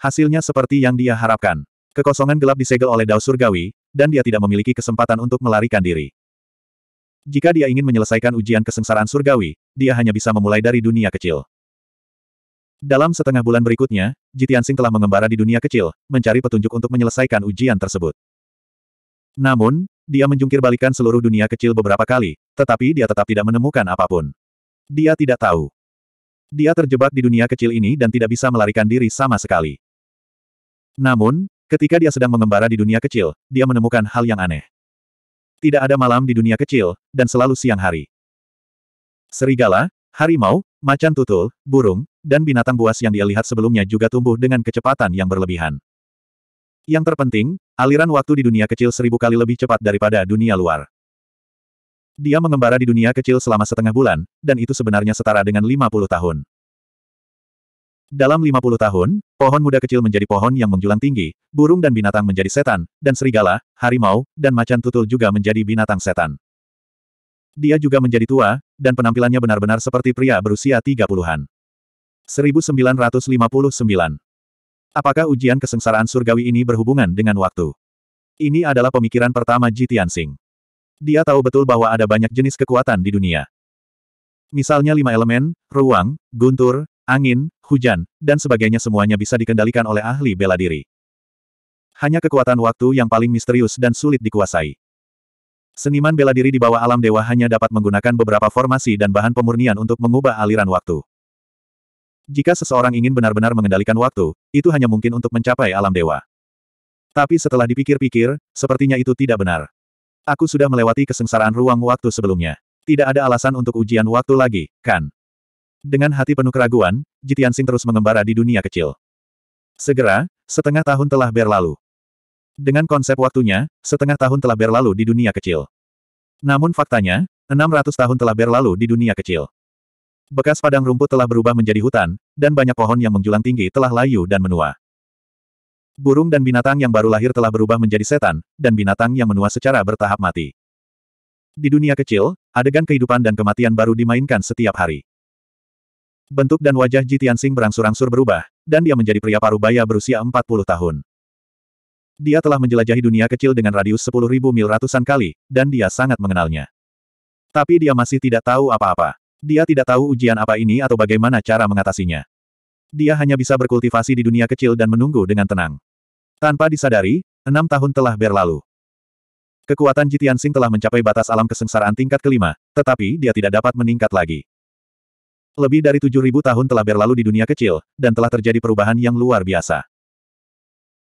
[SPEAKER 1] Hasilnya seperti yang dia harapkan. Kekosongan gelap disegel oleh dao surgawi, dan dia tidak memiliki kesempatan untuk melarikan diri. Jika dia ingin menyelesaikan ujian kesengsaraan surgawi, dia hanya bisa memulai dari dunia kecil. Dalam setengah bulan berikutnya, Jitiansing telah mengembara di dunia kecil, mencari petunjuk untuk menyelesaikan ujian tersebut. Namun, dia menjungkir balikan seluruh dunia kecil beberapa kali, tetapi dia tetap tidak menemukan apapun. Dia tidak tahu. Dia terjebak di dunia kecil ini dan tidak bisa melarikan diri sama sekali. Namun, Ketika dia sedang mengembara di dunia kecil, dia menemukan hal yang aneh. Tidak ada malam di dunia kecil, dan selalu siang hari. Serigala, harimau, macan tutul, burung, dan binatang buas yang dia lihat sebelumnya juga tumbuh dengan kecepatan yang berlebihan. Yang terpenting, aliran waktu di dunia kecil seribu kali lebih cepat daripada dunia luar. Dia mengembara di dunia kecil selama setengah bulan, dan itu sebenarnya setara dengan 50 tahun. Dalam 50 tahun, pohon muda kecil menjadi pohon yang menjulang tinggi, burung dan binatang menjadi setan, dan serigala, harimau, dan macan tutul juga menjadi binatang setan. Dia juga menjadi tua, dan penampilannya benar-benar seperti pria berusia 30-an. 1959 Apakah ujian kesengsaraan surgawi ini berhubungan dengan waktu? Ini adalah pemikiran pertama Ji Tianxing. Dia tahu betul bahwa ada banyak jenis kekuatan di dunia. Misalnya lima elemen, ruang, guntur, angin, hujan, dan sebagainya semuanya bisa dikendalikan oleh ahli bela diri. Hanya kekuatan waktu yang paling misterius dan sulit dikuasai. Seniman bela diri di bawah alam dewa hanya dapat menggunakan beberapa formasi dan bahan pemurnian untuk mengubah aliran waktu. Jika seseorang ingin benar-benar mengendalikan waktu, itu hanya mungkin untuk mencapai alam dewa. Tapi setelah dipikir-pikir, sepertinya itu tidak benar. Aku sudah melewati kesengsaraan ruang waktu sebelumnya. Tidak ada alasan untuk ujian waktu lagi, kan? Dengan hati penuh keraguan, Jitiansing terus mengembara di dunia kecil. Segera, setengah tahun telah berlalu. Dengan konsep waktunya, setengah tahun telah berlalu di dunia kecil. Namun faktanya, 600 tahun telah berlalu di dunia kecil. Bekas padang rumput telah berubah menjadi hutan, dan banyak pohon yang menjulang tinggi telah layu dan menua. Burung dan binatang yang baru lahir telah berubah menjadi setan, dan binatang yang menua secara bertahap mati. Di dunia kecil, adegan kehidupan dan kematian baru dimainkan setiap hari. Bentuk dan wajah Ji Tianxing berangsur-angsur berubah, dan dia menjadi pria Parubaya baya berusia 40 tahun. Dia telah menjelajahi dunia kecil dengan radius sepuluh ribu mil ratusan kali, dan dia sangat mengenalnya. Tapi dia masih tidak tahu apa-apa. Dia tidak tahu ujian apa ini atau bagaimana cara mengatasinya. Dia hanya bisa berkultivasi di dunia kecil dan menunggu dengan tenang. Tanpa disadari, enam tahun telah berlalu. Kekuatan Jitian Sing telah mencapai batas alam kesengsaraan tingkat kelima, tetapi dia tidak dapat meningkat lagi. Lebih dari 7.000 tahun telah berlalu di dunia kecil, dan telah terjadi perubahan yang luar biasa.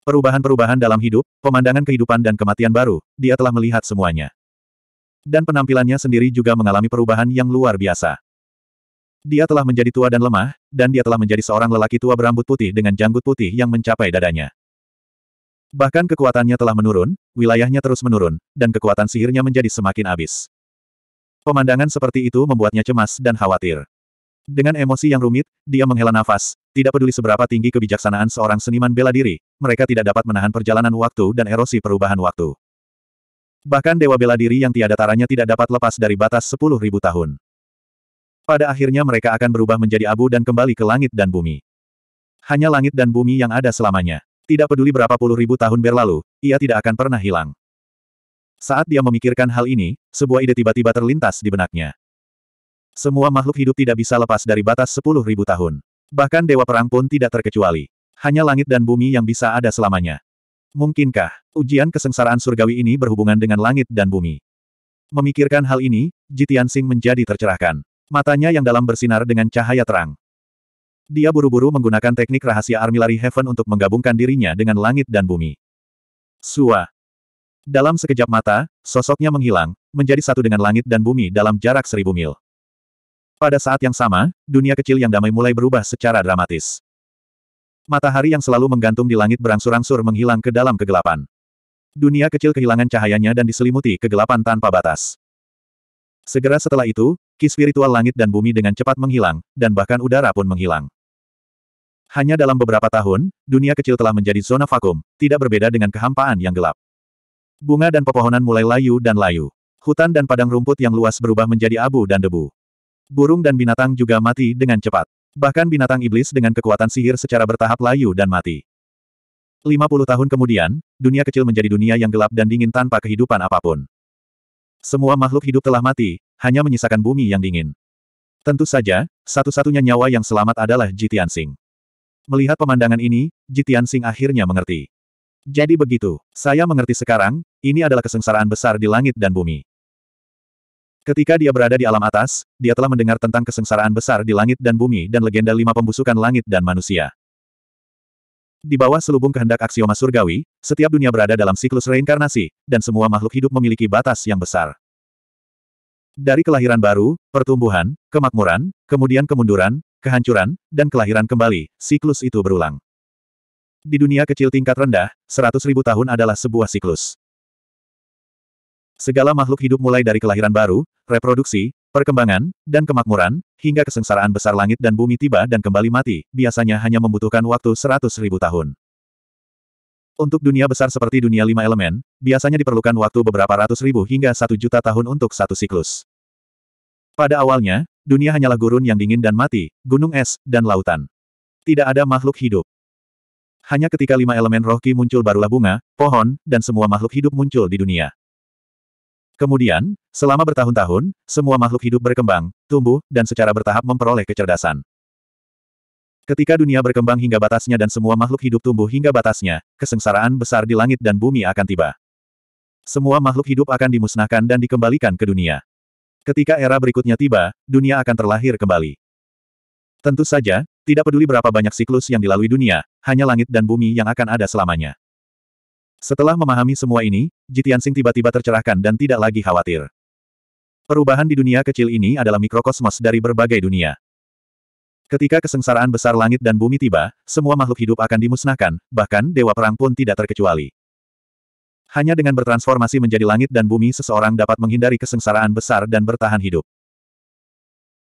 [SPEAKER 1] Perubahan-perubahan dalam hidup, pemandangan kehidupan dan kematian baru, dia telah melihat semuanya. Dan penampilannya sendiri juga mengalami perubahan yang luar biasa. Dia telah menjadi tua dan lemah, dan dia telah menjadi seorang lelaki tua berambut putih dengan janggut putih yang mencapai dadanya. Bahkan kekuatannya telah menurun, wilayahnya terus menurun, dan kekuatan sihirnya menjadi semakin abis. Pemandangan seperti itu membuatnya cemas dan khawatir. Dengan emosi yang rumit, dia menghela nafas. Tidak peduli seberapa tinggi kebijaksanaan seorang seniman bela diri, mereka tidak dapat menahan perjalanan waktu dan erosi perubahan waktu. Bahkan dewa bela diri yang tiada taranya tidak dapat lepas dari batas 10.000 tahun. Pada akhirnya mereka akan berubah menjadi abu dan kembali ke langit dan bumi. Hanya langit dan bumi yang ada selamanya. Tidak peduli berapa puluh ribu tahun berlalu, ia tidak akan pernah hilang. Saat dia memikirkan hal ini, sebuah ide tiba-tiba terlintas di benaknya. Semua makhluk hidup tidak bisa lepas dari batas sepuluh ribu tahun. Bahkan Dewa Perang pun tidak terkecuali. Hanya langit dan bumi yang bisa ada selamanya. Mungkinkah, ujian kesengsaraan surgawi ini berhubungan dengan langit dan bumi? Memikirkan hal ini, Jitian Sing menjadi tercerahkan. Matanya yang dalam bersinar dengan cahaya terang. Dia buru-buru menggunakan teknik rahasia Armillary Heaven untuk menggabungkan dirinya dengan langit dan bumi. Sua. Dalam sekejap mata, sosoknya menghilang, menjadi satu dengan langit dan bumi dalam jarak seribu mil. Pada saat yang sama, dunia kecil yang damai mulai berubah secara dramatis. Matahari yang selalu menggantung di langit berangsur-angsur menghilang ke dalam kegelapan. Dunia kecil kehilangan cahayanya dan diselimuti kegelapan tanpa batas. Segera setelah itu, ki spiritual langit dan bumi dengan cepat menghilang, dan bahkan udara pun menghilang. Hanya dalam beberapa tahun, dunia kecil telah menjadi zona vakum, tidak berbeda dengan kehampaan yang gelap. Bunga dan pepohonan mulai layu dan layu. Hutan dan padang rumput yang luas berubah menjadi abu dan debu. Burung dan binatang juga mati dengan cepat. Bahkan binatang iblis dengan kekuatan sihir secara bertahap layu dan mati. 50 tahun kemudian, dunia kecil menjadi dunia yang gelap dan dingin tanpa kehidupan apapun. Semua makhluk hidup telah mati, hanya menyisakan bumi yang dingin. Tentu saja, satu-satunya nyawa yang selamat adalah Jitian Singh. Melihat pemandangan ini, Jitian Singh akhirnya mengerti. Jadi begitu, saya mengerti sekarang, ini adalah kesengsaraan besar di langit dan bumi. Ketika dia berada di alam atas, dia telah mendengar tentang kesengsaraan besar di langit dan bumi dan legenda lima pembusukan langit dan manusia. Di bawah selubung kehendak aksioma surgawi, setiap dunia berada dalam siklus reinkarnasi, dan semua makhluk hidup memiliki batas yang besar. Dari kelahiran baru, pertumbuhan, kemakmuran, kemudian kemunduran, kehancuran, dan kelahiran kembali, siklus itu berulang. Di dunia kecil tingkat rendah, 100.000 tahun adalah sebuah siklus. Segala makhluk hidup mulai dari kelahiran baru, reproduksi, perkembangan, dan kemakmuran, hingga kesengsaraan besar langit dan bumi tiba dan kembali mati, biasanya hanya membutuhkan waktu seratus ribu tahun. Untuk dunia besar seperti dunia lima elemen, biasanya diperlukan waktu beberapa ratus ribu hingga satu juta tahun untuk satu siklus. Pada awalnya, dunia hanyalah gurun yang dingin dan mati, gunung es, dan lautan. Tidak ada makhluk hidup. Hanya ketika lima elemen rohki muncul barulah bunga, pohon, dan semua makhluk hidup muncul di dunia. Kemudian, selama bertahun-tahun, semua makhluk hidup berkembang, tumbuh, dan secara bertahap memperoleh kecerdasan. Ketika dunia berkembang hingga batasnya dan semua makhluk hidup tumbuh hingga batasnya, kesengsaraan besar di langit dan bumi akan tiba. Semua makhluk hidup akan dimusnahkan dan dikembalikan ke dunia. Ketika era berikutnya tiba, dunia akan terlahir kembali. Tentu saja, tidak peduli berapa banyak siklus yang dilalui dunia, hanya langit dan bumi yang akan ada selamanya. Setelah memahami semua ini, Jitiansing tiba-tiba tercerahkan dan tidak lagi khawatir. Perubahan di dunia kecil ini adalah mikrokosmos dari berbagai dunia. Ketika kesengsaraan besar langit dan bumi tiba, semua makhluk hidup akan dimusnahkan, bahkan dewa perang pun tidak terkecuali. Hanya dengan bertransformasi menjadi langit dan bumi seseorang dapat menghindari kesengsaraan besar dan bertahan hidup.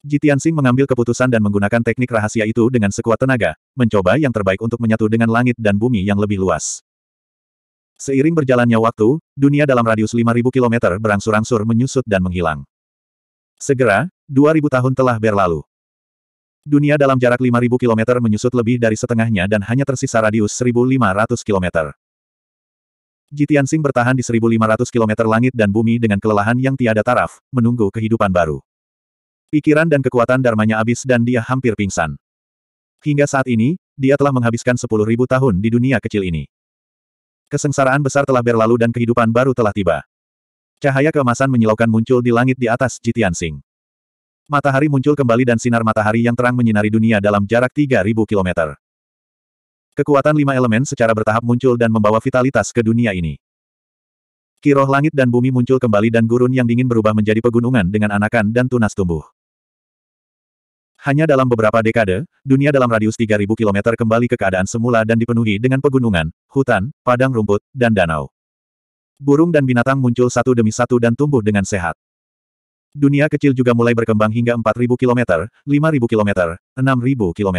[SPEAKER 1] Jitiansing mengambil keputusan dan menggunakan teknik rahasia itu dengan sekuat tenaga, mencoba yang terbaik untuk menyatu dengan langit dan bumi yang lebih luas. Seiring berjalannya waktu, dunia dalam radius 5.000 km berangsur-angsur menyusut dan menghilang. Segera, 2.000 tahun telah berlalu. Dunia dalam jarak 5.000 km menyusut lebih dari setengahnya dan hanya tersisa radius 1.500 km. Jitian Sing bertahan di 1.500 km langit dan bumi dengan kelelahan yang tiada taraf, menunggu kehidupan baru. Pikiran dan kekuatan darmanya habis dan dia hampir pingsan. Hingga saat ini, dia telah menghabiskan 10.000 tahun di dunia kecil ini. Kesengsaraan besar telah berlalu dan kehidupan baru telah tiba. Cahaya keemasan menyilaukan muncul di langit di atas Jitian Sing. Matahari muncul kembali dan sinar matahari yang terang menyinari dunia dalam jarak 3.000 km. Kekuatan lima elemen secara bertahap muncul dan membawa vitalitas ke dunia ini. Kiroh langit dan bumi muncul kembali dan gurun yang dingin berubah menjadi pegunungan dengan anakan dan tunas tumbuh. Hanya dalam beberapa dekade, dunia dalam radius 3.000 km kembali ke keadaan semula dan dipenuhi dengan pegunungan, hutan, padang rumput, dan danau. Burung dan binatang muncul satu demi satu dan tumbuh dengan sehat. Dunia kecil juga mulai berkembang hingga 4.000 km, 5.000 km, 6.000 km.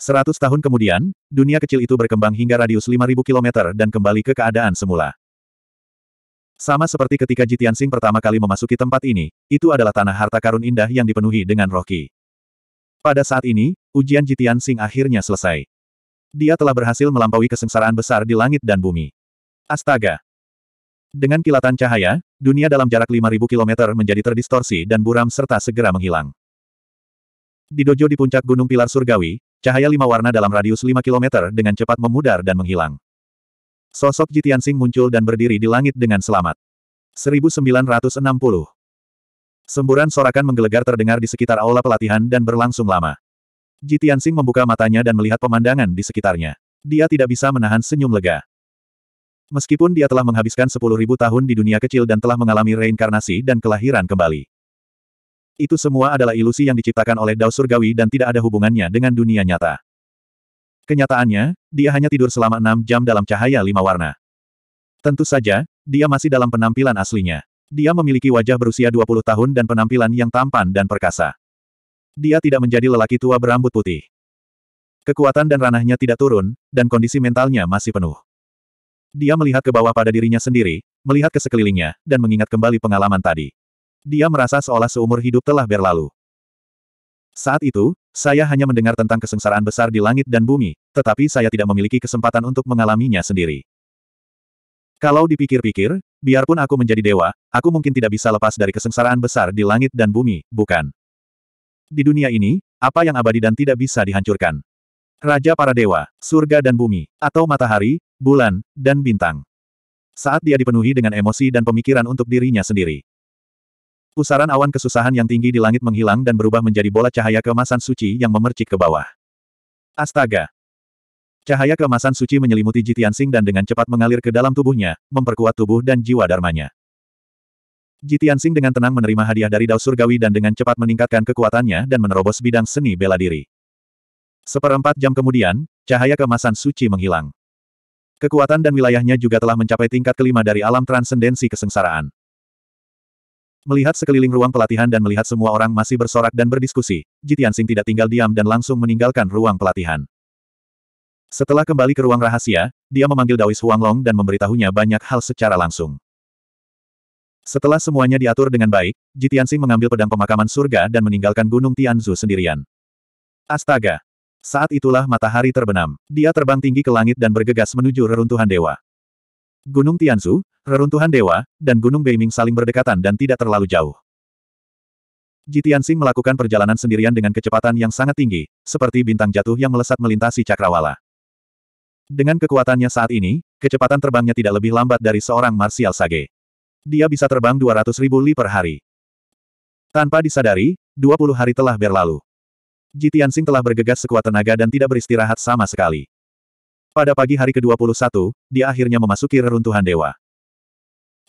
[SPEAKER 1] Seratus tahun kemudian, dunia kecil itu berkembang hingga radius 5.000 km dan kembali ke keadaan semula. Sama seperti ketika Jitian Sing pertama kali memasuki tempat ini, itu adalah tanah harta karun indah yang dipenuhi dengan roki. Pada saat ini, ujian Jitian Sing akhirnya selesai. Dia telah berhasil melampaui kesengsaraan besar di langit dan bumi. Astaga! Dengan kilatan cahaya, dunia dalam jarak 5.000 km menjadi terdistorsi dan buram serta segera menghilang. Di dojo di puncak Gunung Pilar Surgawi, cahaya lima warna dalam radius 5 km dengan cepat memudar dan menghilang. Sosok Jitiansing muncul dan berdiri di langit dengan selamat. 1960. Semburan sorakan menggelegar terdengar di sekitar aula pelatihan dan berlangsung lama. Jitiansing membuka matanya dan melihat pemandangan di sekitarnya. Dia tidak bisa menahan senyum lega. Meskipun dia telah menghabiskan 10.000 tahun di dunia kecil dan telah mengalami reinkarnasi dan kelahiran kembali. Itu semua adalah ilusi yang diciptakan oleh Dao Surgawi dan tidak ada hubungannya dengan dunia nyata. Kenyataannya, dia hanya tidur selama enam jam dalam cahaya lima warna. Tentu saja, dia masih dalam penampilan aslinya. Dia memiliki wajah berusia 20 tahun dan penampilan yang tampan dan perkasa. Dia tidak menjadi lelaki tua berambut putih. Kekuatan dan ranahnya tidak turun, dan kondisi mentalnya masih penuh. Dia melihat ke bawah pada dirinya sendiri, melihat ke sekelilingnya, dan mengingat kembali pengalaman tadi. Dia merasa seolah seumur hidup telah berlalu. Saat itu, saya hanya mendengar tentang kesengsaraan besar di langit dan bumi, tetapi saya tidak memiliki kesempatan untuk mengalaminya sendiri. Kalau dipikir-pikir, biarpun aku menjadi dewa, aku mungkin tidak bisa lepas dari kesengsaraan besar di langit dan bumi, bukan? Di dunia ini, apa yang abadi dan tidak bisa dihancurkan? Raja para dewa, surga dan bumi, atau matahari, bulan, dan bintang. Saat dia dipenuhi dengan emosi dan pemikiran untuk dirinya sendiri. Pusaran awan kesusahan yang tinggi di langit menghilang dan berubah menjadi bola cahaya kemasan suci yang memercik ke bawah. Astaga! Cahaya kemasan suci menyelimuti Jitiansing dan dengan cepat mengalir ke dalam tubuhnya, memperkuat tubuh dan jiwa dharmanya. Jitiansing dengan tenang menerima hadiah dari Dao Surgawi dan dengan cepat meningkatkan kekuatannya dan menerobos bidang seni bela diri. Seperempat jam kemudian, cahaya kemasan suci menghilang. Kekuatan dan wilayahnya juga telah mencapai tingkat kelima dari alam transendensi kesengsaraan. Melihat sekeliling ruang pelatihan dan melihat semua orang masih bersorak dan berdiskusi, Jitiansing tidak tinggal diam dan langsung meninggalkan ruang pelatihan. Setelah kembali ke ruang rahasia, dia memanggil Daois Huanglong dan memberitahunya banyak hal secara langsung. Setelah semuanya diatur dengan baik, Jitiansing mengambil pedang pemakaman surga dan meninggalkan Gunung Tianzu sendirian. Astaga! Saat itulah matahari terbenam. Dia terbang tinggi ke langit dan bergegas menuju reruntuhan dewa. Gunung Tianzu, Reruntuhan dewa, dan Gunung Beiming saling berdekatan dan tidak terlalu jauh. Jitiansing melakukan perjalanan sendirian dengan kecepatan yang sangat tinggi, seperti bintang jatuh yang melesat melintasi cakrawala. Dengan kekuatannya saat ini, kecepatan terbangnya tidak lebih lambat dari seorang Marsial Sage. Dia bisa terbang 200 ribu li per hari. Tanpa disadari, 20 hari telah berlalu. Jitiansing telah bergegas sekuat tenaga dan tidak beristirahat sama sekali. Pada pagi hari ke-21, dia akhirnya memasuki reruntuhan dewa.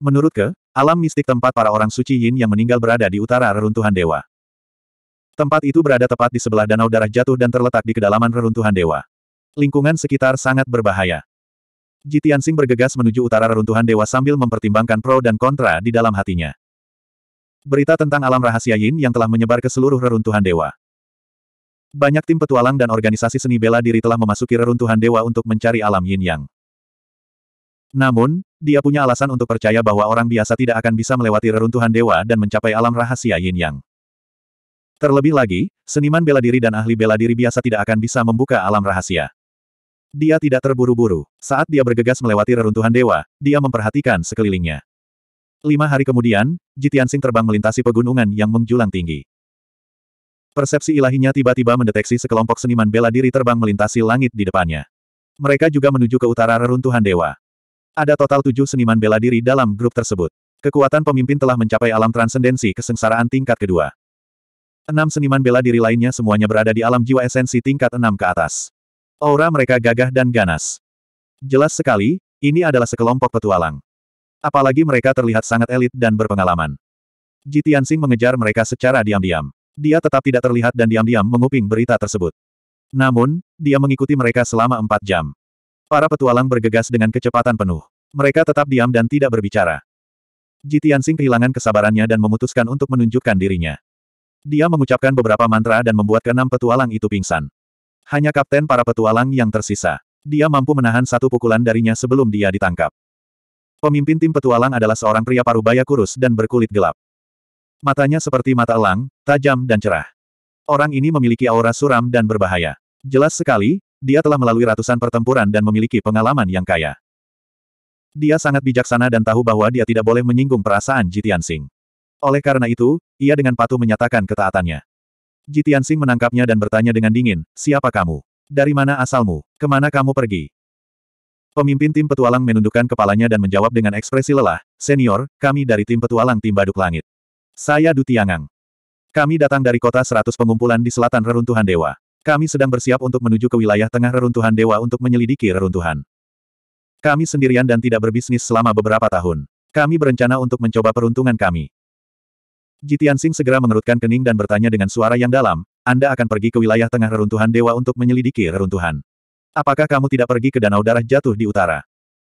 [SPEAKER 1] Menurut ke, alam mistik tempat para orang suci Yin yang meninggal berada di utara reruntuhan dewa. Tempat itu berada tepat di sebelah danau darah jatuh dan terletak di kedalaman reruntuhan dewa. Lingkungan sekitar sangat berbahaya. Jitiansing bergegas menuju utara reruntuhan dewa sambil mempertimbangkan pro dan kontra di dalam hatinya. Berita tentang alam rahasia Yin yang telah menyebar ke seluruh reruntuhan dewa. Banyak tim petualang dan organisasi seni bela diri telah memasuki reruntuhan dewa untuk mencari alam Yin Yang. Namun, dia punya alasan untuk percaya bahwa orang biasa tidak akan bisa melewati reruntuhan dewa dan mencapai alam rahasia yin yang. Terlebih lagi, seniman bela diri dan ahli bela diri biasa tidak akan bisa membuka alam rahasia. Dia tidak terburu-buru. Saat dia bergegas melewati reruntuhan dewa, dia memperhatikan sekelilingnya. Lima hari kemudian, Jitiansing terbang melintasi pegunungan yang menjulang tinggi. Persepsi ilahinya tiba-tiba mendeteksi sekelompok seniman bela diri terbang melintasi langit di depannya. Mereka juga menuju ke utara reruntuhan dewa. Ada total tujuh seniman bela diri dalam grup tersebut. Kekuatan pemimpin telah mencapai alam transendensi kesengsaraan tingkat kedua. Enam seniman bela diri lainnya semuanya berada di alam jiwa esensi tingkat enam ke atas. Aura mereka gagah dan ganas. Jelas sekali, ini adalah sekelompok petualang. Apalagi mereka terlihat sangat elit dan berpengalaman. Jitiansing mengejar mereka secara diam-diam. Dia tetap tidak terlihat dan diam-diam menguping berita tersebut. Namun, dia mengikuti mereka selama empat jam. Para petualang bergegas dengan kecepatan penuh. Mereka tetap diam dan tidak berbicara. Ji Tianxing kehilangan kesabarannya dan memutuskan untuk menunjukkan dirinya. Dia mengucapkan beberapa mantra dan membuat keenam petualang itu pingsan. Hanya kapten para petualang yang tersisa. Dia mampu menahan satu pukulan darinya sebelum dia ditangkap. Pemimpin tim petualang adalah seorang pria parubaya kurus dan berkulit gelap. Matanya seperti mata elang, tajam dan cerah. Orang ini memiliki aura suram dan berbahaya. Jelas sekali, dia telah melalui ratusan pertempuran dan memiliki pengalaman yang kaya. Dia sangat bijaksana dan tahu bahwa dia tidak boleh menyinggung perasaan Jitian Sing. Oleh karena itu, ia dengan patuh menyatakan ketaatannya. Jitian Sing menangkapnya dan bertanya dengan dingin, siapa kamu? Dari mana asalmu? Kemana kamu pergi? Pemimpin tim petualang menundukkan kepalanya dan menjawab dengan ekspresi lelah, senior, kami dari tim petualang tim Baduk Langit. Saya Dutiangang. Kami datang dari kota seratus pengumpulan di selatan reruntuhan dewa. Kami sedang bersiap untuk menuju ke wilayah tengah reruntuhan dewa untuk menyelidiki reruntuhan. Kami sendirian dan tidak berbisnis selama beberapa tahun. Kami berencana untuk mencoba peruntungan kami. Jitian Sing segera mengerutkan kening dan bertanya dengan suara yang dalam, Anda akan pergi ke wilayah tengah reruntuhan dewa untuk menyelidiki reruntuhan. Apakah kamu tidak pergi ke danau darah jatuh di utara?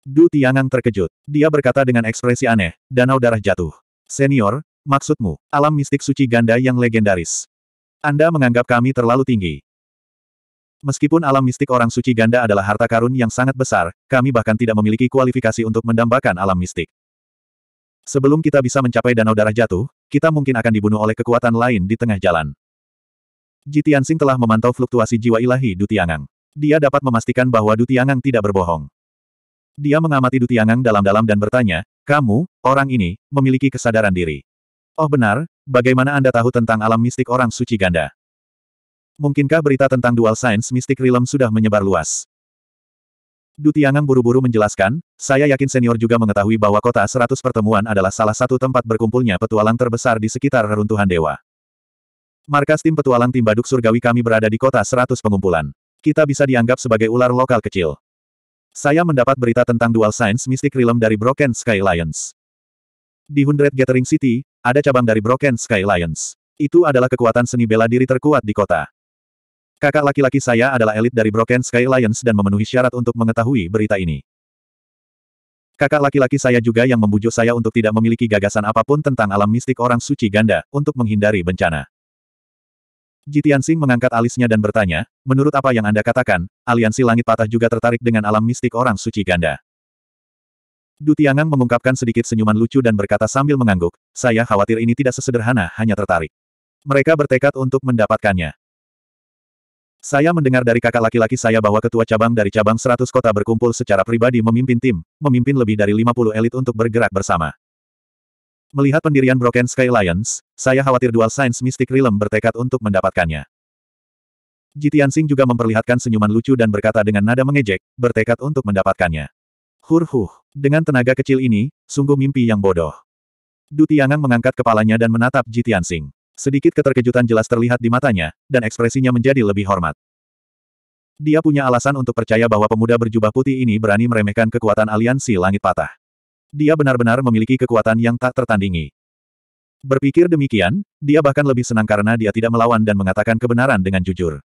[SPEAKER 1] Du Tiangang terkejut. Dia berkata dengan ekspresi aneh, danau darah jatuh. Senior, maksudmu, alam mistik suci ganda yang legendaris. Anda menganggap kami terlalu tinggi. Meskipun alam mistik orang suci ganda adalah harta karun yang sangat besar, kami bahkan tidak memiliki kualifikasi untuk mendambakan alam mistik. Sebelum kita bisa mencapai danau darah jatuh, kita mungkin akan dibunuh oleh kekuatan lain di tengah jalan. Jitiansing telah memantau fluktuasi jiwa ilahi Dutiangang. Dia dapat memastikan bahwa Dutiangang tidak berbohong. Dia mengamati Dutiangang dalam-dalam dan bertanya, kamu, orang ini, memiliki kesadaran diri. Oh benar, bagaimana Anda tahu tentang alam mistik orang suci ganda? Mungkinkah berita tentang dual science Mystic Realm sudah menyebar luas? Dutiangang buru-buru menjelaskan, saya yakin senior juga mengetahui bahwa kota seratus pertemuan adalah salah satu tempat berkumpulnya petualang terbesar di sekitar reruntuhan dewa. Markas tim petualang tim baduk surgawi kami berada di kota seratus pengumpulan. Kita bisa dianggap sebagai ular lokal kecil. Saya mendapat berita tentang dual science Mystic Realm dari Broken Sky Lions. Di Hundred Gathering City, ada cabang dari Broken Sky Lions. Itu adalah kekuatan seni bela diri terkuat di kota. Kakak laki-laki saya adalah elit dari Broken Sky Alliance dan memenuhi syarat untuk mengetahui berita ini. Kakak laki-laki saya juga yang membujuk saya untuk tidak memiliki gagasan apapun tentang alam mistik orang suci ganda, untuk menghindari bencana. Jitian Singh mengangkat alisnya dan bertanya, menurut apa yang Anda katakan, aliansi langit patah juga tertarik dengan alam mistik orang suci ganda. Dutiangang mengungkapkan sedikit senyuman lucu dan berkata sambil mengangguk, saya khawatir ini tidak sesederhana hanya tertarik. Mereka bertekad untuk mendapatkannya. Saya mendengar dari kakak laki-laki saya bahwa ketua cabang dari cabang 100 kota berkumpul secara pribadi memimpin tim, memimpin lebih dari 50 elit untuk bergerak bersama. Melihat pendirian Broken Sky Alliance, saya khawatir Dual Science Mystic Realm bertekad untuk mendapatkannya. Jitian Singh juga memperlihatkan senyuman lucu dan berkata dengan nada mengejek, bertekad untuk mendapatkannya. Hurhuh, dengan tenaga kecil ini, sungguh mimpi yang bodoh. Du Tiangang mengangkat kepalanya dan menatap Jitian Singh. Sedikit keterkejutan jelas terlihat di matanya, dan ekspresinya menjadi lebih hormat. Dia punya alasan untuk percaya bahwa pemuda berjubah putih ini berani meremehkan kekuatan aliansi langit patah. Dia benar-benar memiliki kekuatan yang tak tertandingi. Berpikir demikian, dia bahkan lebih senang karena dia tidak melawan dan mengatakan kebenaran dengan jujur.